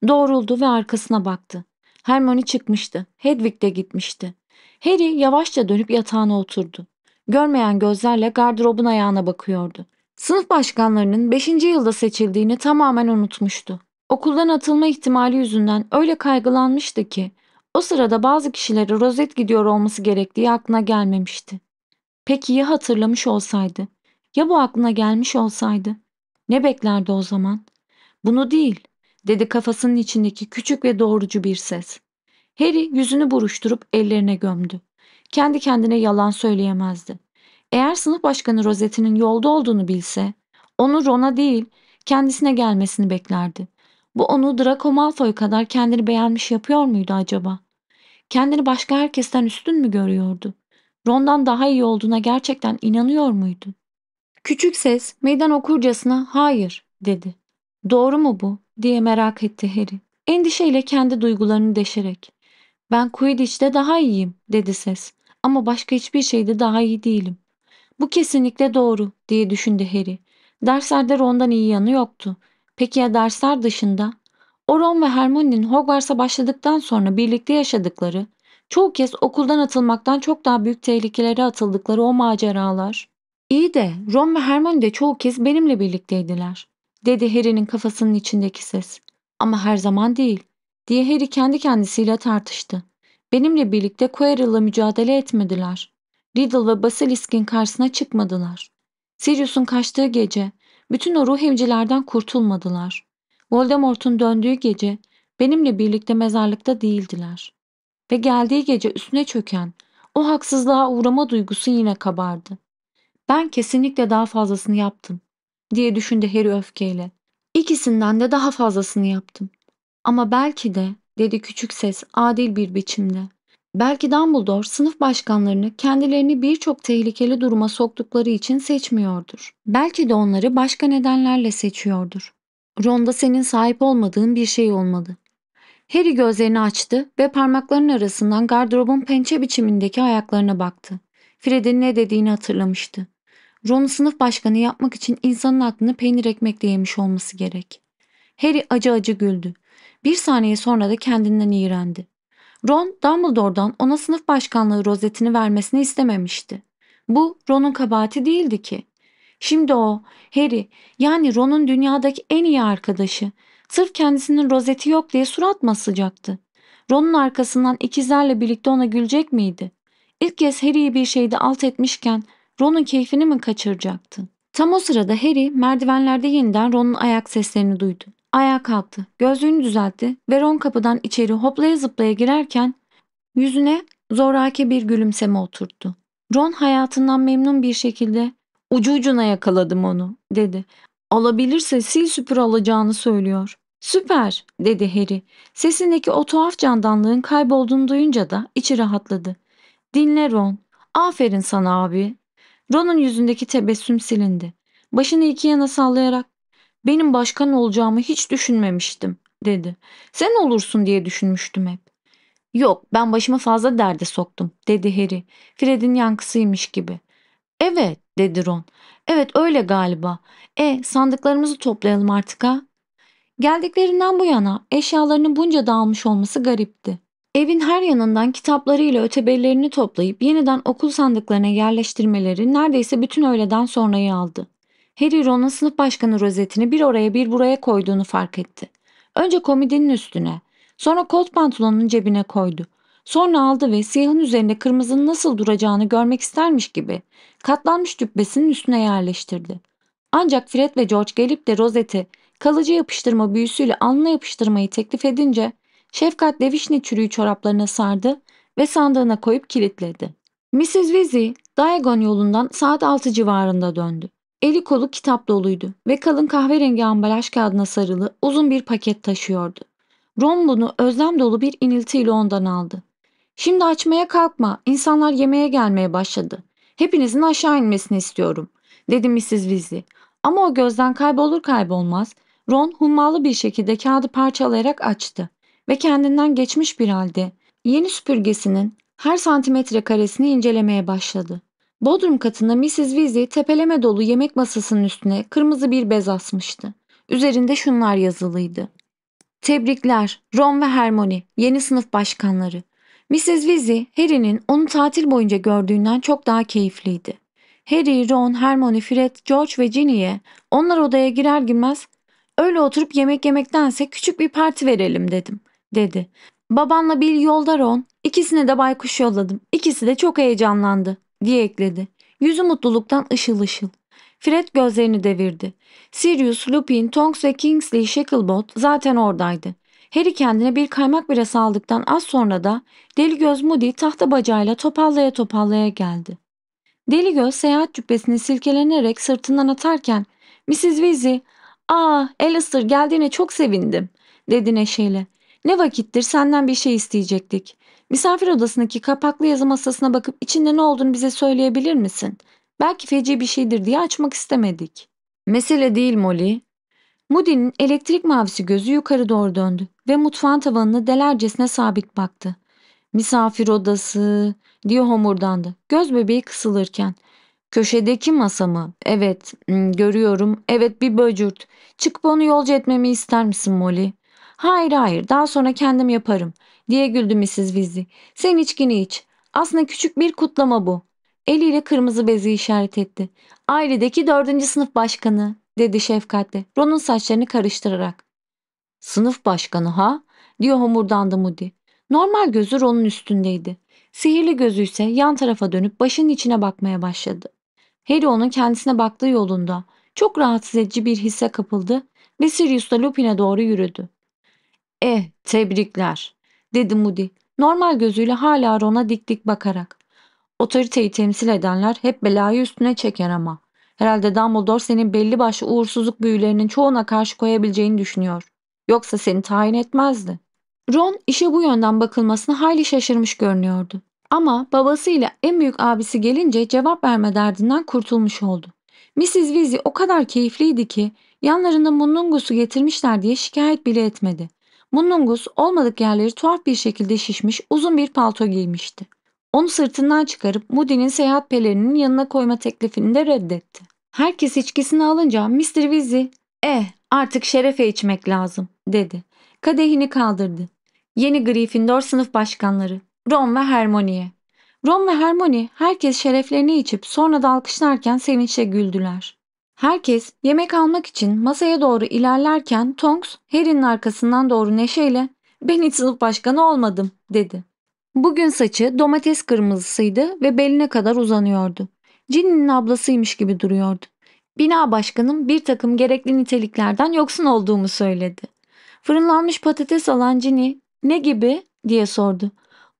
Doğruldu ve arkasına baktı. Hermione çıkmıştı. Hedwig de gitmişti. Harry yavaşça dönüp yatağına oturdu. Görmeyen gözlerle gardırobun ayağına bakıyordu. Sınıf başkanlarının 5. yılda seçildiğini tamamen unutmuştu. Okuldan atılma ihtimali yüzünden öyle kaygılanmıştı ki o sırada bazı kişilere rozet gidiyor olması gerektiği aklına gelmemişti. Peki ya hatırlamış olsaydı? Ya bu aklına gelmiş olsaydı? Ne beklerdi o zaman? Bunu değil, dedi kafasının içindeki küçük ve doğrucu bir ses. Harry yüzünü buruşturup ellerine gömdü. Kendi kendine yalan söyleyemezdi. Eğer sınıf başkanı rozetinin yolda olduğunu bilse, onu Ron'a değil, kendisine gelmesini beklerdi. Bu onu Draco Malfoy kadar kendini beğenmiş yapıyor muydu acaba? Kendini başka herkesten üstün mü görüyordu? Ron'dan daha iyi olduğuna gerçekten inanıyor muydu? Küçük ses meydan okurcasına hayır dedi. Doğru mu bu diye merak etti Harry. Endişeyle kendi duygularını deşerek. Ben Quidditch'te daha iyiyim dedi ses. Ama başka hiçbir şeyde daha iyi değilim. Bu kesinlikle doğru diye düşündü Harry. Derslerde Ron'dan iyi yanı yoktu. Peki ya dersler dışında? Oron ve Hermione'nin Hogwarts'a başladıktan sonra birlikte yaşadıkları, çoğu kez okuldan atılmaktan çok daha büyük tehlikelere atıldıkları o maceralar. İyi de Ron ve Hermione de çoğu kez benimle birlikteydiler, dedi Harry'nin kafasının içindeki ses. Ama her zaman değil, diye Harry kendi kendisiyle tartıştı. Benimle birlikte Quirrell'la mücadele etmediler. Riddle ve Basilisk'in karşısına çıkmadılar. Sirius'un kaçtığı gece bütün o ruh evcilerden kurtulmadılar. Voldemort'un döndüğü gece benimle birlikte mezarlıkta değildiler. Ve geldiği gece üstüne çöken o haksızlığa uğrama duygusu yine kabardı. Ben kesinlikle daha fazlasını yaptım diye düşündü Harry öfkeyle. İkisinden de daha fazlasını yaptım. Ama belki de dedi küçük ses adil bir biçimde. Belki Dumbledore sınıf başkanlarını kendilerini birçok tehlikeli duruma soktukları için seçmiyordur. Belki de onları başka nedenlerle seçiyordur. Ronda senin sahip olmadığın bir şey olmadı. Harry gözlerini açtı ve parmaklarının arasından gardırobun pençe biçimindeki ayaklarına baktı. Fred'in ne dediğini hatırlamıştı. Ron'u sınıf başkanı yapmak için insanın aklını peynir ekmekle yemiş olması gerek. Harry acı acı güldü. Bir saniye sonra da kendinden iğrendi. Ron Dumbledore'dan ona sınıf başkanlığı rozetini vermesini istememişti. Bu Ron'un kabahati değildi ki. Şimdi o, Harry yani Ron'un dünyadaki en iyi arkadaşı sırf kendisinin rozeti yok diye surat mı asacaktı? Ron'un arkasından ikizlerle birlikte ona gülecek miydi? İlk kez Harry'i bir şeyde alt etmişken Ron'un keyfini mi kaçıracaktı? Tam o sırada Harry merdivenlerde yeniden Ron'un ayak seslerini duydu. Ayağa kalktı, gözlüğünü düzeltti ve Ron kapıdan içeri hoplaya zıplaya girerken yüzüne zoraki bir gülümseme oturttu. Ron hayatından memnun bir şekilde ucu ucuna yakaladım onu dedi. Alabilirse sil süpür alacağını söylüyor. Süper dedi Harry. Sesindeki o tuhaf candanlığın kaybolduğunu duyunca da içi rahatladı. Dinle Ron. Aferin sana abi. Ron'un yüzündeki tebessüm silindi. Başını iki yana sallayarak benim başkan olacağımı hiç düşünmemiştim dedi. Sen olursun diye düşünmüştüm hep. Yok ben başımı fazla derde soktum dedi Harry. Fred'in yankısıymış gibi. Evet dedi Ron. Evet öyle galiba. E sandıklarımızı toplayalım artık ha. Geldiklerinden bu yana eşyalarını bunca dağılmış olması garipti. Evin her yanından kitaplarıyla öteberilerini toplayıp yeniden okul sandıklarına yerleştirmeleri neredeyse bütün öğleden sonrayı aldı. Harry Ron'un sınıf başkanı rozetini bir oraya bir buraya koyduğunu fark etti. Önce komidinin üstüne, sonra kot pantolonunun cebine koydu. Sonra aldı ve siyahın üzerinde kırmızının nasıl duracağını görmek istermiş gibi katlanmış cübbesinin üstüne yerleştirdi. Ancak Fred ve George gelip de rozeti kalıcı yapıştırma büyüsüyle alnına yapıştırmayı teklif edince şefkat devişni çürüğü çoraplarına sardı ve sandığına koyup kilitledi. Mrs. Weasley Diagon yolundan saat 6 civarında döndü. Eli kolu kitap doluydu ve kalın kahverengi ambalaj kağıdına sarılı uzun bir paket taşıyordu. Ron bunu özlem dolu bir iniltiyle ondan aldı. Şimdi açmaya kalkma, insanlar yemeğe gelmeye başladı. Hepinizin aşağı inmesini istiyorum, dedi Mrs. Weasley. Ama o gözden kaybolur kaybolmaz, Ron hummalı bir şekilde kağıdı parçalayarak açtı ve kendinden geçmiş bir halde yeni süpürgesinin her santimetre karesini incelemeye başladı. Bodrum katında Mrs. Weasley tepeleme dolu yemek masasının üstüne kırmızı bir bez asmıştı. Üzerinde şunlar yazılıydı. Tebrikler Ron ve Hermione yeni sınıf başkanları. Mrs. Weasley Harry'nin onu tatil boyunca gördüğünden çok daha keyifliydi. Harry, Ron, Hermione, Fred, George ve Ginny'ye onlar odaya girer girmez öyle oturup yemek yemektense küçük bir parti verelim dedim dedi. Babanla bir yolda Ron ikisine de baykuş yolladım. İkisi de çok heyecanlandı diye ekledi. Yüzü mutluluktan ışıl ışıl. Fred gözlerini devirdi. Sirius, Lupin, Tonks ve Kingsley Shacklebolt zaten oradaydı. Harry kendine bir kaymak bire saldıktan az sonra da Deli Göz Moody tahta bacağıyla topallaya topallaya geldi. Deli Göz seyahat cübbesini silkelenerek sırtından atarken Mrs. Weasley ''Aa Alistair geldiğine çok sevindim.'' dedi neşeyle. ''Ne vakittir senden bir şey isteyecektik. Misafir odasındaki kapaklı yazı masasına bakıp içinde ne olduğunu bize söyleyebilir misin? Belki feci bir şeydir diye açmak istemedik. Mesele değil Molly. Moody'nin elektrik mavisi gözü yukarı doğru döndü ve mutfağın tavanını delercesine sabit baktı. Misafir odası diye homurdandı. Göz bebeği kısılırken. Köşedeki masa mı? Evet, görüyorum. Evet bir böcürt. Çıkıp onu yolcu etmemi ister misin Molly? Hayır hayır daha sonra kendim yaparım diye güldü Mrs. Weasley. Sen içkini iç. Aslında küçük bir kutlama bu. Eliyle kırmızı bezi işaret etti. Ailedeki dördüncü sınıf başkanı dedi şefkatle Ron'un saçlarını karıştırarak. Sınıf başkanı ha? diye homurdandı Moody. Normal gözü Ron'un üstündeydi. Sihirli gözü ise yan tarafa dönüp başının içine bakmaya başladı. Harry onun kendisine baktığı yolunda çok rahatsız edici bir hisse kapıldı ve Sirius da Lupin'e doğru yürüdü. Eh tebrikler dedi Moody normal gözüyle hala Ron'a dik dik bakarak. Otoriteyi temsil edenler hep belayı üstüne çeker ama. Herhalde Dumbledore senin belli başlı uğursuzluk büyülerinin çoğuna karşı koyabileceğini düşünüyor. Yoksa seni tayin etmezdi. Ron işe bu yönden bakılmasını hayli şaşırmış görünüyordu. Ama babasıyla en büyük abisi gelince cevap verme derdinden kurtulmuş oldu. Mrs. Weasley o kadar keyifliydi ki yanlarında mundungusu getirmişler diye şikayet bile etmedi. Mundungus olmadık yerleri tuhaf bir şekilde şişmiş uzun bir palto giymişti. Onu sırtından çıkarıp Moody'nin seyahat pelerinin yanına koyma teklifini de reddetti. Herkes içkisini alınca Mr. Weasley eh artık şerefe içmek lazım dedi. Kadehini kaldırdı. Yeni Gryffindor sınıf başkanları Ron ve Hermione'ye. Ron ve Hermione herkes şereflerini içip sonra da alkışlarken sevinçle güldüler. Herkes yemek almak için masaya doğru ilerlerken Tonks Harry'nin arkasından doğru neşeyle ''Ben hiç sınıf başkanı olmadım'' dedi. Bugün saçı domates kırmızısıydı ve beline kadar uzanıyordu. Cin'in ablasıymış gibi duruyordu. Bina başkanım bir takım gerekli niteliklerden yoksun olduğumu söyledi. Fırınlanmış patates alan Cini ne gibi diye sordu.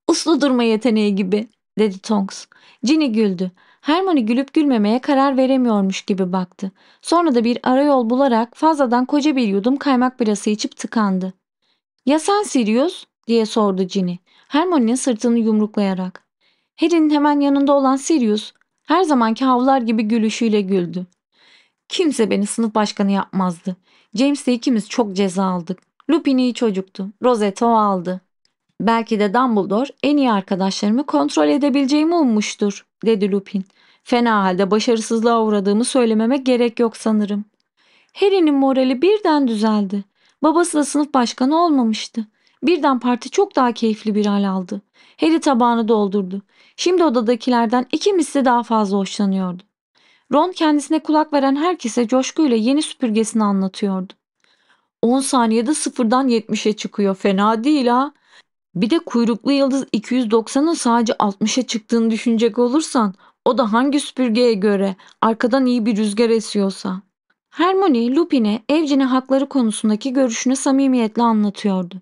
Uslu durma yeteneği gibi dedi Tonks. Cini güldü. Hermione gülüp gülmemeye karar veremiyormuş gibi baktı. Sonra da bir arayol bularak fazladan koca bir yudum kaymak birası içip tıkandı. ''Ya sen Sirius?'' diye sordu Ginny. Hermione'nin sırtını yumruklayarak. Harry'nin hemen yanında olan Sirius her zamanki havlar gibi gülüşüyle güldü. Kimse beni sınıf başkanı yapmazdı. James'le ikimiz çok ceza aldık. Lupin iyi çocuktu. Rosetta o aldı. Belki de Dumbledore en iyi arkadaşlarımı kontrol edebileceğimi ummuştur, dedi Lupin. Fena halde başarısızlığa uğradığımı söylememe gerek yok sanırım. Harry'nin morali birden düzeldi. Babası da sınıf başkanı olmamıştı. Birden parti çok daha keyifli bir hal aldı. Harry tabağını doldurdu. Şimdi odadakilerden iki misli daha fazla hoşlanıyordu. Ron kendisine kulak veren herkese coşkuyla yeni süpürgesini anlatıyordu. 10 saniyede sıfırdan 70'e çıkıyor. Fena değil ha. Bir de kuyruklu yıldız 290'ın sadece 60'a çıktığını düşünecek olursan o da hangi süpürgeye göre arkadan iyi bir rüzgar esiyorsa. Hermione Lupin'e evcine hakları konusundaki görüşünü samimiyetle anlatıyordu.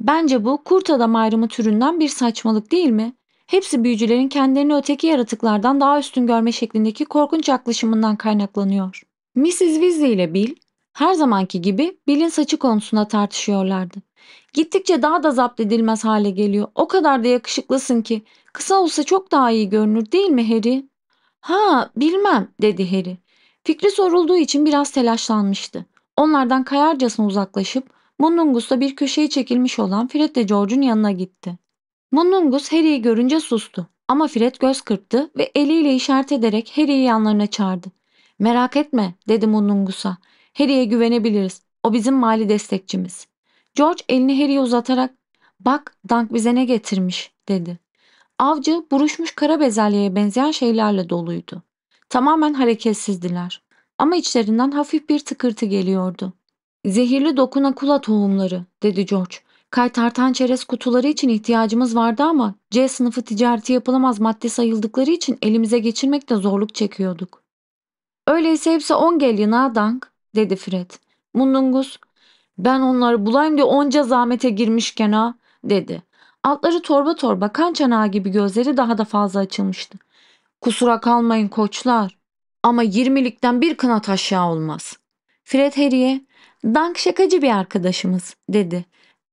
Bence bu kurt adam ayrımı türünden bir saçmalık değil mi? Hepsi büyücülerin kendilerini öteki yaratıklardan daha üstün görme şeklindeki korkunç yaklaşımından kaynaklanıyor. Mrs. Weasley ile Bill her zamanki gibi Bill'in saçı konusunda tartışıyorlardı. Gittikçe daha da zapt edilmez hale geliyor. O kadar da yakışıklısın ki. Kısa olsa çok daha iyi görünür değil mi Harry? Ha bilmem dedi Harry. Fikri sorulduğu için biraz telaşlanmıştı. Onlardan kayarcasına uzaklaşıp Mundungus'ta bir köşeye çekilmiş olan Fred de George'un yanına gitti. Mundungus Harry'i görünce sustu ama Fred göz kırptı ve eliyle işaret ederek Harry'i yanlarına çağırdı. Merak etme dedi Mundungus'a. Harry'e güvenebiliriz. O bizim mali destekçimiz. George elini Harry'e uzatarak ''Bak Dank bize ne getirmiş'' dedi. Avcı buruşmuş kara bezelyeye benzeyen şeylerle doluydu. Tamamen hareketsizdiler ama içlerinden hafif bir tıkırtı geliyordu. ''Zehirli dokuna kula tohumları'' dedi George. Kaytartan çerez kutuları için ihtiyacımız vardı ama C sınıfı ticareti yapılamaz madde sayıldıkları için elimize geçirmekte zorluk çekiyorduk. Öyleyse hepsi on gel yanağa dank, dedi Fred. Mundungus, ben onları bulayım diye onca zahmete girmişken ha dedi. Altları torba torba kan çanağı gibi gözleri daha da fazla açılmıştı. Kusura kalmayın koçlar ama yirmilikten bir kanat aşağı olmaz. Fred Harry'e dank şakacı bir arkadaşımız dedi.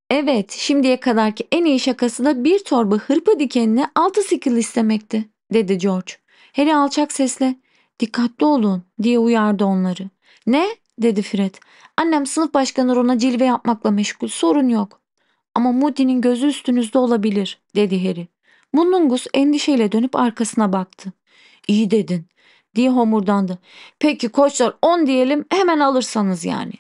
Evet şimdiye kadarki en iyi şakası da bir torba hırpa dikenine altı sikil istemekti dedi George. Harry alçak sesle dikkatli olun diye uyardı onları. Ne? dedi Fred. Annem sınıf başkanı Ron'a cilve yapmakla meşgul sorun yok. Ama Moody'nin gözü üstünüzde olabilir dedi Harry. Munungus endişeyle dönüp arkasına baktı. İyi dedin diye homurdandı. Peki koçlar on diyelim hemen alırsanız yani.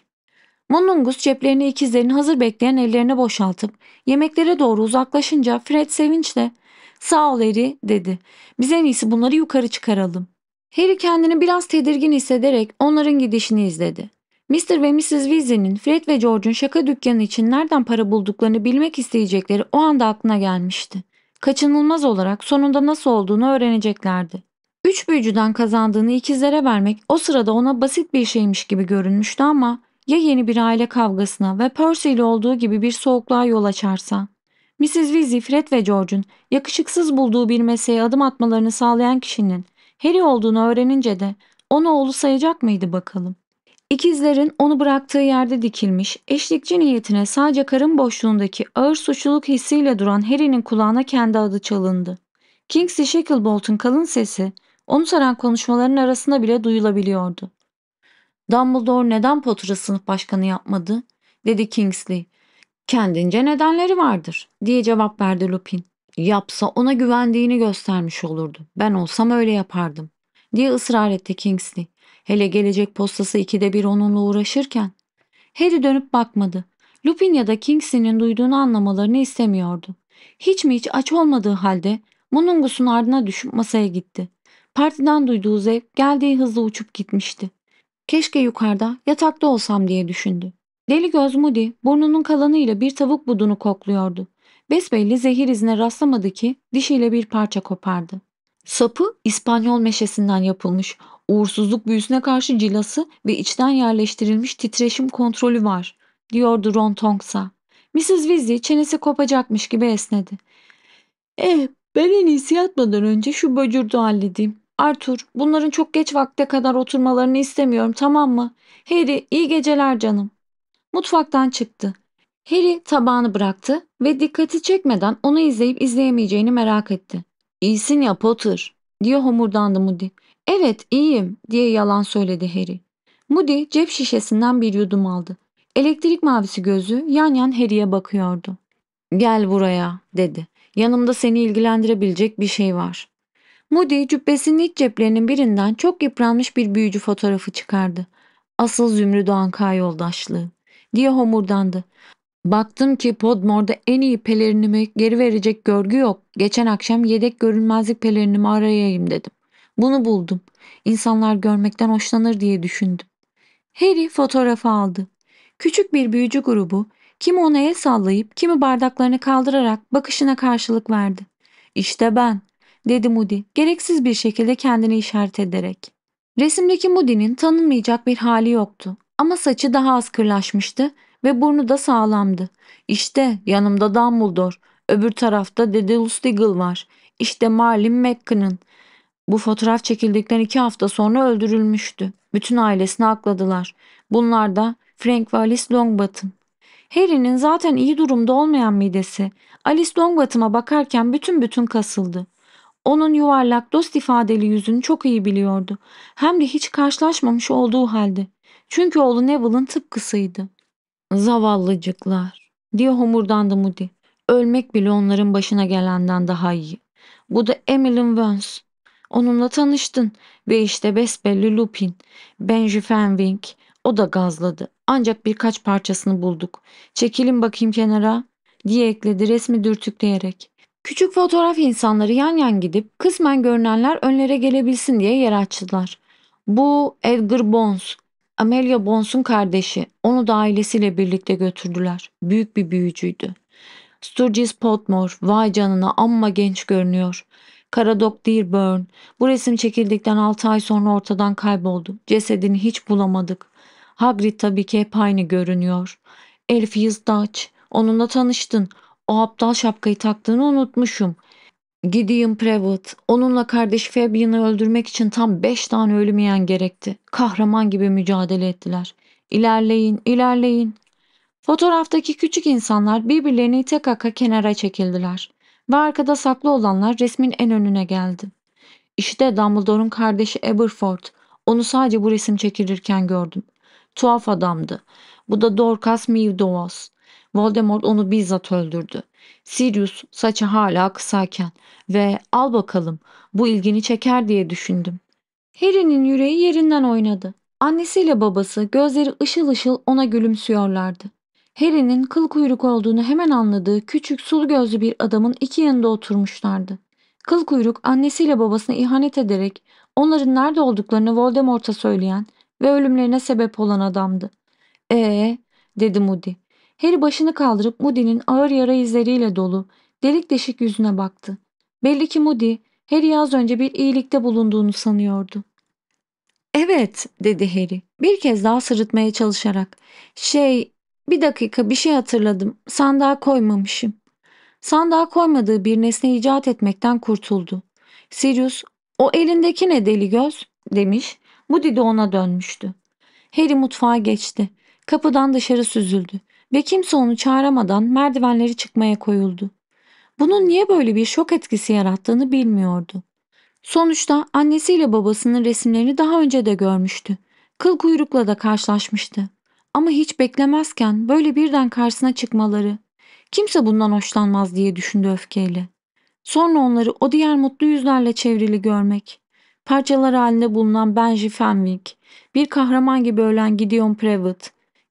Munungus ceplerini ikizlerin hazır bekleyen ellerine boşaltıp yemeklere doğru uzaklaşınca Fred sevinçle ''Sağ ol Harry, dedi. ''Biz en iyisi bunları yukarı çıkaralım.'' Harry kendini biraz tedirgin hissederek onların gidişini izledi. Mr. ve Mrs. Weasley'nin Fred ve George'un şaka dükkanı için nereden para bulduklarını bilmek isteyecekleri o anda aklına gelmişti. Kaçınılmaz olarak sonunda nasıl olduğunu öğreneceklerdi. Üç büyücüden kazandığını ikizlere vermek o sırada ona basit bir şeymiş gibi görünmüştü ama ya yeni bir aile kavgasına ve Percy ile olduğu gibi bir soğukluğa yol açarsa? Mrs. Weasley, Fred ve George'un yakışıksız bulduğu bir mesleğe adım atmalarını sağlayan kişinin Harry olduğunu öğrenince de onu oğlu sayacak mıydı bakalım? İkizlerin onu bıraktığı yerde dikilmiş, eşlikçi niyetine sadece karın boşluğundaki ağır suçluluk hissiyle duran Harry'nin kulağına kendi adı çalındı. Kingsley Shacklebolt'un kalın sesi onu saran konuşmaların arasında bile duyulabiliyordu. Dumbledore neden Potter'ı sınıf başkanı yapmadı? dedi Kingsley. Kendince nedenleri vardır diye cevap verdi Lupin yapsa ona güvendiğini göstermiş olurdu. Ben olsam öyle yapardım diye ısrar etti Kingsley. Hele gelecek postası ikide bir onunla uğraşırken. Harry dönüp bakmadı. Lupin ya da Kingsley'nin duyduğunu anlamalarını istemiyordu. Hiç mi hiç aç olmadığı halde Munungus'un ardına düşüp masaya gitti. Partiden duyduğu zevk geldiği hızla uçup gitmişti. Keşke yukarıda yatakta olsam diye düşündü. Deli göz Moody burnunun kalanıyla bir tavuk budunu kokluyordu. Besbelli zehir izine rastlamadı ki dişiyle bir parça kopardı. Sapı İspanyol meşesinden yapılmış, uğursuzluk büyüsüne karşı cilası ve içten yerleştirilmiş titreşim kontrolü var, diyordu Ron Tonksa. Mrs. Weasley çenesi kopacakmış gibi esnedi. Eh ben en iyisi yatmadan önce şu böcürdü halledeyim. Arthur bunların çok geç vakte kadar oturmalarını istemiyorum tamam mı? Harry iyi geceler canım. Mutfaktan çıktı. Harry tabağını bıraktı ve dikkati çekmeden onu izleyip izleyemeyeceğini merak etti. İyisin ya Potter diye homurdandı Moody. Evet iyiyim diye yalan söyledi Harry. Moody cep şişesinden bir yudum aldı. Elektrik mavisi gözü yan yan Harry'e bakıyordu. Gel buraya dedi. Yanımda seni ilgilendirebilecek bir şey var. Moody cübbesinin iç ceplerinin birinden çok yıpranmış bir büyücü fotoğrafı çıkardı. Asıl Zümrüt Doğan yoldaşlığı diye homurdandı. Baktım ki Podmore'da en iyi pelerinimi geri verecek görgü yok. Geçen akşam yedek görünmezlik pelerinimi arayayım dedim. Bunu buldum. İnsanlar görmekten hoşlanır diye düşündüm. Harry fotoğrafı aldı. Küçük bir büyücü grubu kimi ona el sallayıp kimi bardaklarını kaldırarak bakışına karşılık verdi. İşte ben dedi Moody gereksiz bir şekilde kendini işaret ederek. Resimdeki Moody'nin tanınmayacak bir hali yoktu ama saçı daha az kırlaşmıştı ve burnu da sağlamdı. İşte yanımda Dumbledore, öbür tarafta Dedalus Diggle var. İşte Marlin McCann. Bu fotoğraf çekildikten iki hafta sonra öldürülmüştü. Bütün ailesini akladılar. Bunlar da Frank ve Alice Longbottom. Harry'nin zaten iyi durumda olmayan midesi Alice Longbottom'a bakarken bütün bütün kasıldı. Onun yuvarlak dost ifadeli yüzünü çok iyi biliyordu. Hem de hiç karşılaşmamış olduğu halde. Çünkü oğlu Neville'ın tıpkısıydı. Zavallıcıklar diye homurdandı Moody. Ölmek bile onların başına gelenden daha iyi. Bu da Emily Vance. Onunla tanıştın ve işte besbelli Lupin. Benji Fenwick. O da gazladı. Ancak birkaç parçasını bulduk. Çekilin bakayım kenara diye ekledi resmi dürtükleyerek. Küçük fotoğraf insanları yan yan gidip kısmen görünenler önlere gelebilsin diye yer açtılar. Bu Edgar Bones Amelia Bones'un kardeşi. Onu da ailesiyle birlikte götürdüler. Büyük bir büyücüydü. Sturgis Potmore, vay canına amma genç görünüyor. Karadok Dearborn, bu resim çekildikten 6 ay sonra ortadan kayboldu. Cesedini hiç bulamadık. Hagrid tabii ki hep aynı görünüyor. Elfius Dutch, onunla tanıştın. O aptal şapkayı taktığını unutmuşum. Gideon Prevot, onunla kardeş Fabian'ı öldürmek için tam beş tane ölümeyen gerekti. Kahraman gibi mücadele ettiler. İlerleyin, ilerleyin. Fotoğraftaki küçük insanlar birbirlerini tek aka kenara çekildiler ve arkada saklı olanlar resmin en önüne geldi. İşte Dumbledore'un kardeşi Aberford. Onu sadece bu resim çekilirken gördüm. Tuhaf adamdı. Bu da Dorcas Mivdovas. Voldemort onu bizzat öldürdü. Sirius saçı hala kısaken ve al bakalım bu ilgini çeker diye düşündüm. Harry'nin yüreği yerinden oynadı. Annesiyle babası gözleri ışıl ışıl ona gülümsüyorlardı. Harry'nin kıl kuyruk olduğunu hemen anladığı küçük sul gözlü bir adamın iki yanında oturmuşlardı. Kıl kuyruk annesiyle babasına ihanet ederek onların nerede olduklarını Voldemort'a söyleyen ve ölümlerine sebep olan adamdı. Ee, dedi Moody. Harry başını kaldırıp Moody'nin ağır yara izleriyle dolu, delik deşik yüzüne baktı. Belli ki Moody, Harry az önce bir iyilikte bulunduğunu sanıyordu. Evet, dedi Harry, bir kez daha sırıtmaya çalışarak. Şey, bir dakika bir şey hatırladım, sandığa koymamışım. Sandığa koymadığı bir nesne icat etmekten kurtuldu. Sirius, o elindeki ne deli göz, demiş. Moody de ona dönmüştü. Harry mutfağa geçti. Kapıdan dışarı süzüldü ve kimse onu çağıramadan merdivenleri çıkmaya koyuldu. Bunun niye böyle bir şok etkisi yarattığını bilmiyordu. Sonuçta annesiyle babasının resimlerini daha önce de görmüştü. Kıl kuyrukla da karşılaşmıştı. Ama hiç beklemezken böyle birden karşısına çıkmaları. Kimse bundan hoşlanmaz diye düşündü öfkeyle. Sonra onları o diğer mutlu yüzlerle çevrili görmek. Parçalar halinde bulunan Benji Fenwick, bir kahraman gibi ölen Gideon Previtt,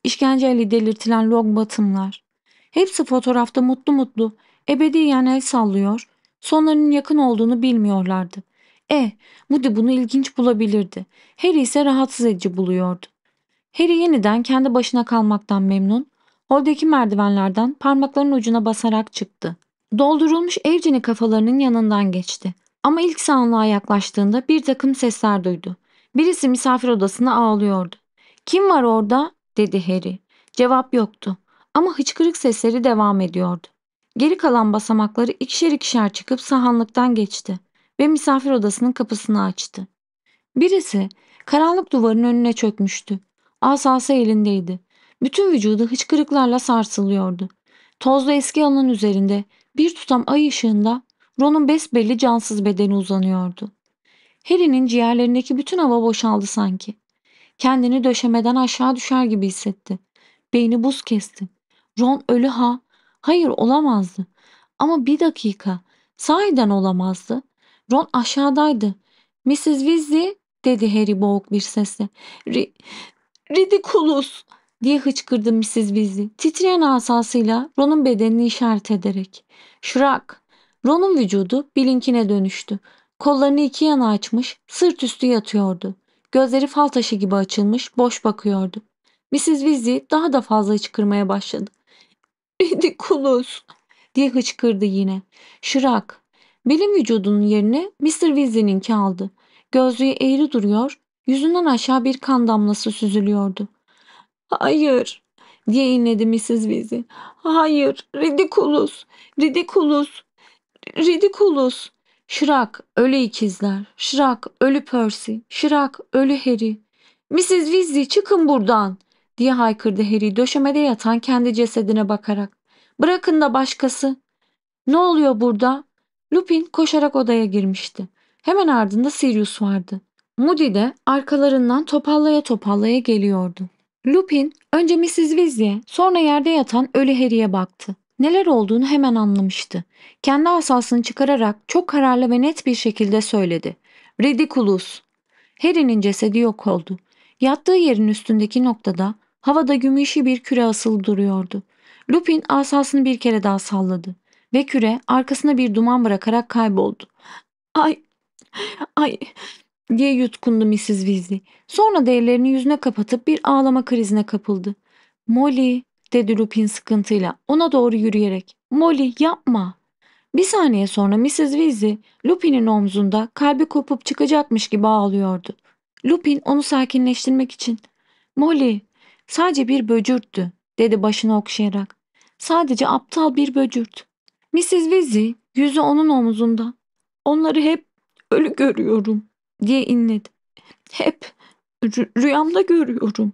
işkenceyle delirtilen log batımlar. Hepsi fotoğrafta mutlu mutlu, ebediyen el sallıyor, sonlarının yakın olduğunu bilmiyorlardı. E, Moody bunu ilginç bulabilirdi. Harry ise rahatsız edici buluyordu. Harry yeniden kendi başına kalmaktan memnun, holdeki merdivenlerden parmaklarının ucuna basarak çıktı. Doldurulmuş evcini kafalarının yanından geçti. Ama ilk sağanlığa yaklaştığında bir takım sesler duydu. Birisi misafir odasına ağlıyordu. Kim var orada dedi Harry. Cevap yoktu ama hıçkırık sesleri devam ediyordu. Geri kalan basamakları ikişer ikişer çıkıp sahanlıktan geçti ve misafir odasının kapısını açtı. Birisi karanlık duvarın önüne çökmüştü. Asası elindeydi. Bütün vücudu hıçkırıklarla sarsılıyordu. Tozlu eski alının üzerinde bir tutam ay ışığında Ron'un besbelli cansız bedeni uzanıyordu. Harry'nin ciğerlerindeki bütün hava boşaldı sanki. Kendini döşemeden aşağı düşer gibi hissetti. Beyni buz kesti. Ron ölü ha? Hayır olamazdı. Ama bir dakika. Sahiden olamazdı. Ron aşağıdaydı. Mrs. Weasley dedi Harry boğuk bir sesle. Ri Ridiculous diye hıçkırdı Mrs. Weasley. Titreyen asasıyla Ron'un bedenini işaret ederek. Şurak. Ron'un vücudu bilinkine dönüştü. Kollarını iki yana açmış, sırt üstü yatıyordu. Gözleri fal taşı gibi açılmış, boş bakıyordu. Mrs. Weasley daha da fazla çıkırmaya başladı. Ridikulus diye hıçkırdı yine. Şırak. Benim vücudunun yerine Mr. Weasley'ninki aldı. Gözlüğü eğri duruyor, yüzünden aşağı bir kan damlası süzülüyordu. Hayır diye inledi Mrs. Weasley. Hayır, ridikulus, ridikulus, ridikulus. Şırak ölü ikizler, Şırak ölü Percy, Şırak ölü Harry. Mrs. Weasley çıkın buradan diye haykırdı Harry döşemede yatan kendi cesedine bakarak. Bırakın da başkası. Ne oluyor burada? Lupin koşarak odaya girmişti. Hemen ardında Sirius vardı. Moody de arkalarından topallaya topallaya geliyordu. Lupin önce Mrs. Weasley'e sonra yerde yatan ölü Harry'e baktı. Neler olduğunu hemen anlamıştı. Kendi asasını çıkararak çok kararlı ve net bir şekilde söyledi. Ridiculous. Harry'nin cesedi yok oldu. Yattığı yerin üstündeki noktada havada gümüşü bir küre asılı duruyordu. Lupin asasını bir kere daha salladı ve küre arkasına bir duman bırakarak kayboldu. Ay, ay diye yutkundu Mrs. Weasley. Sonra da ellerini yüzüne kapatıp bir ağlama krizine kapıldı. Molly, dedi Lupin sıkıntıyla ona doğru yürüyerek. Molly yapma. Bir saniye sonra Mrs. Weasley Lupin'in omzunda kalbi kopup çıkacakmış gibi ağlıyordu. Lupin onu sakinleştirmek için Molly sadece bir böcürttü dedi başını okşayarak. Sadece aptal bir böcürt. Mrs. Weasley yüzü onun omzunda. Onları hep ölü görüyorum diye inledi. Hep rüyamda görüyorum.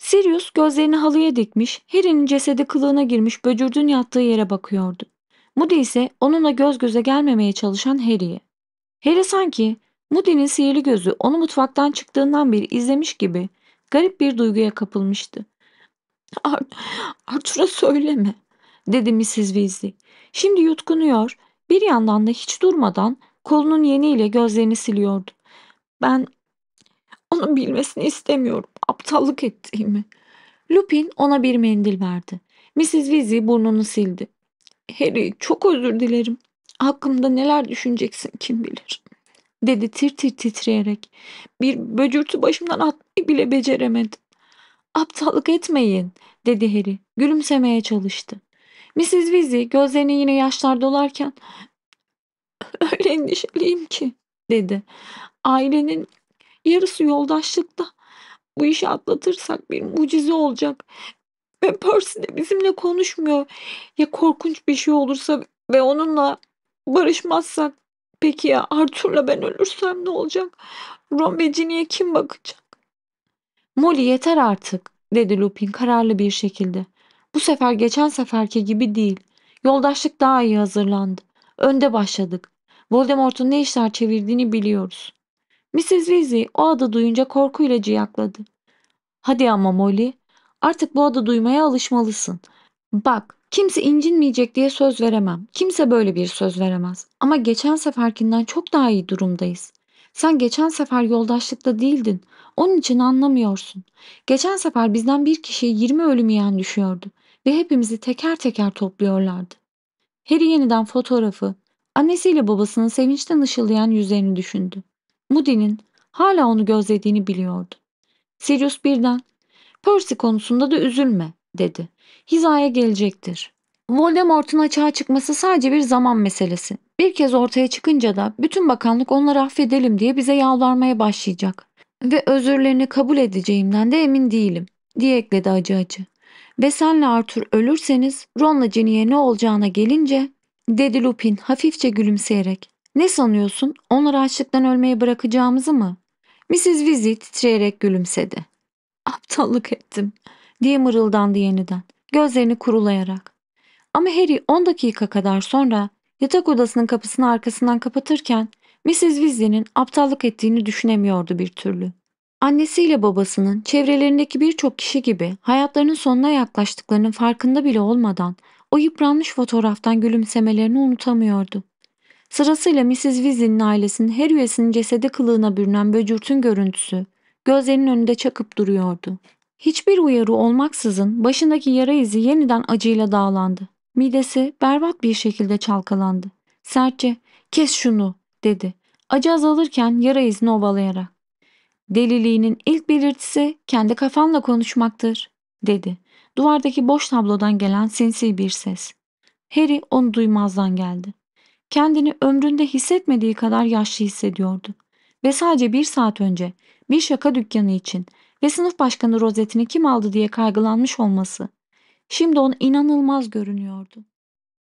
Sirius gözlerini halıya dikmiş, Harry'nin cesedi kılığına girmiş böcürdün yattığı yere bakıyordu. Moody ise onunla göz göze gelmemeye çalışan Harry'ye. Harry sanki Moody'nin sihirli gözü onu mutfaktan çıktığından beri izlemiş gibi garip bir duyguya kapılmıştı. Ar Arthur'a söyleme dedi Mrs. Weasley. Şimdi yutkunuyor bir yandan da hiç durmadan kolunun yeniyle gözlerini siliyordu. Ben onun bilmesini istemiyorum. Aptallık ettiğimi. Lupin ona bir mendil verdi. Mrs. Weasley burnunu sildi. Harry çok özür dilerim. Hakkımda neler düşüneceksin kim bilir. Dedi tir tir titreyerek. Bir böcürtü başımdan atmayı bile beceremedim. Aptallık etmeyin dedi Harry. Gülümsemeye çalıştı. Mrs. Weasley gözlerini yine yaşlar dolarken öyle endişeliyim ki dedi. Ailenin yarısı yoldaşlıkta. Bu işi atlatırsak bir mucize olacak. Ve Percy de bizimle konuşmuyor. Ya korkunç bir şey olursa ve onunla barışmazsak peki ya Arthur'la ben ölürsem ne olacak? Ron ve Ginny'e kim bakacak? Molly yeter artık dedi Lupin kararlı bir şekilde. Bu sefer geçen seferki gibi değil. Yoldaşlık daha iyi hazırlandı. Önde başladık. Voldemort'un ne işler çevirdiğini biliyoruz. Mrs. Weasley o adı duyunca korkuyla ciyakladı. Hadi ama Molly artık bu adı duymaya alışmalısın. Bak kimse incinmeyecek diye söz veremem. Kimse böyle bir söz veremez. Ama geçen seferkinden çok daha iyi durumdayız. Sen geçen sefer yoldaşlıkta değildin. Onun için anlamıyorsun. Geçen sefer bizden bir kişiye 20 ölüm yiyen düşüyordu ve hepimizi teker teker topluyorlardı. Harry yeniden fotoğrafı, annesiyle babasının sevinçten ışıldayan yüzlerini düşündü. Moody'nin hala onu gözlediğini biliyordu. Sirius birden Percy konusunda da üzülme dedi. Hizaya gelecektir. Voldemort'un açığa çıkması sadece bir zaman meselesi. Bir kez ortaya çıkınca da bütün bakanlık onları affedelim diye bize yalvarmaya başlayacak. Ve özürlerini kabul edeceğimden de emin değilim diye ekledi acı acı. Ve senle Arthur ölürseniz Ron'la Ginny'e ne olacağına gelince dedi Lupin hafifçe gülümseyerek. Ne sanıyorsun? Onları açlıktan ölmeye bırakacağımızı mı? Mrs. Vizzy titreyerek gülümsedi. Aptallık ettim diye mırıldandı yeniden gözlerini kurulayarak. Ama Harry 10 dakika kadar sonra yatak odasının kapısını arkasından kapatırken Mrs. Weasley'nin aptallık ettiğini düşünemiyordu bir türlü. Annesiyle babasının çevrelerindeki birçok kişi gibi hayatlarının sonuna yaklaştıklarının farkında bile olmadan o yıpranmış fotoğraftan gülümsemelerini unutamıyordu. Sırasıyla Mrs. Weasley'nin ailesinin her üyesinin cesedi kılığına bürünen böcürtün görüntüsü gözlerinin önünde çakıp duruyordu. Hiçbir uyarı olmaksızın başındaki yara izi yeniden acıyla dağlandı. Midesi berbat bir şekilde çalkalandı. Sertçe kes şunu dedi. Acı azalırken yara izini ovalayarak. Deliliğinin ilk belirtisi kendi kafanla konuşmaktır dedi. Duvardaki boş tablodan gelen sinsi bir ses. Harry onu duymazdan geldi kendini ömründe hissetmediği kadar yaşlı hissediyordu. Ve sadece bir saat önce bir şaka dükkanı için ve sınıf başkanı rozetini kim aldı diye kaygılanmış olması şimdi ona inanılmaz görünüyordu.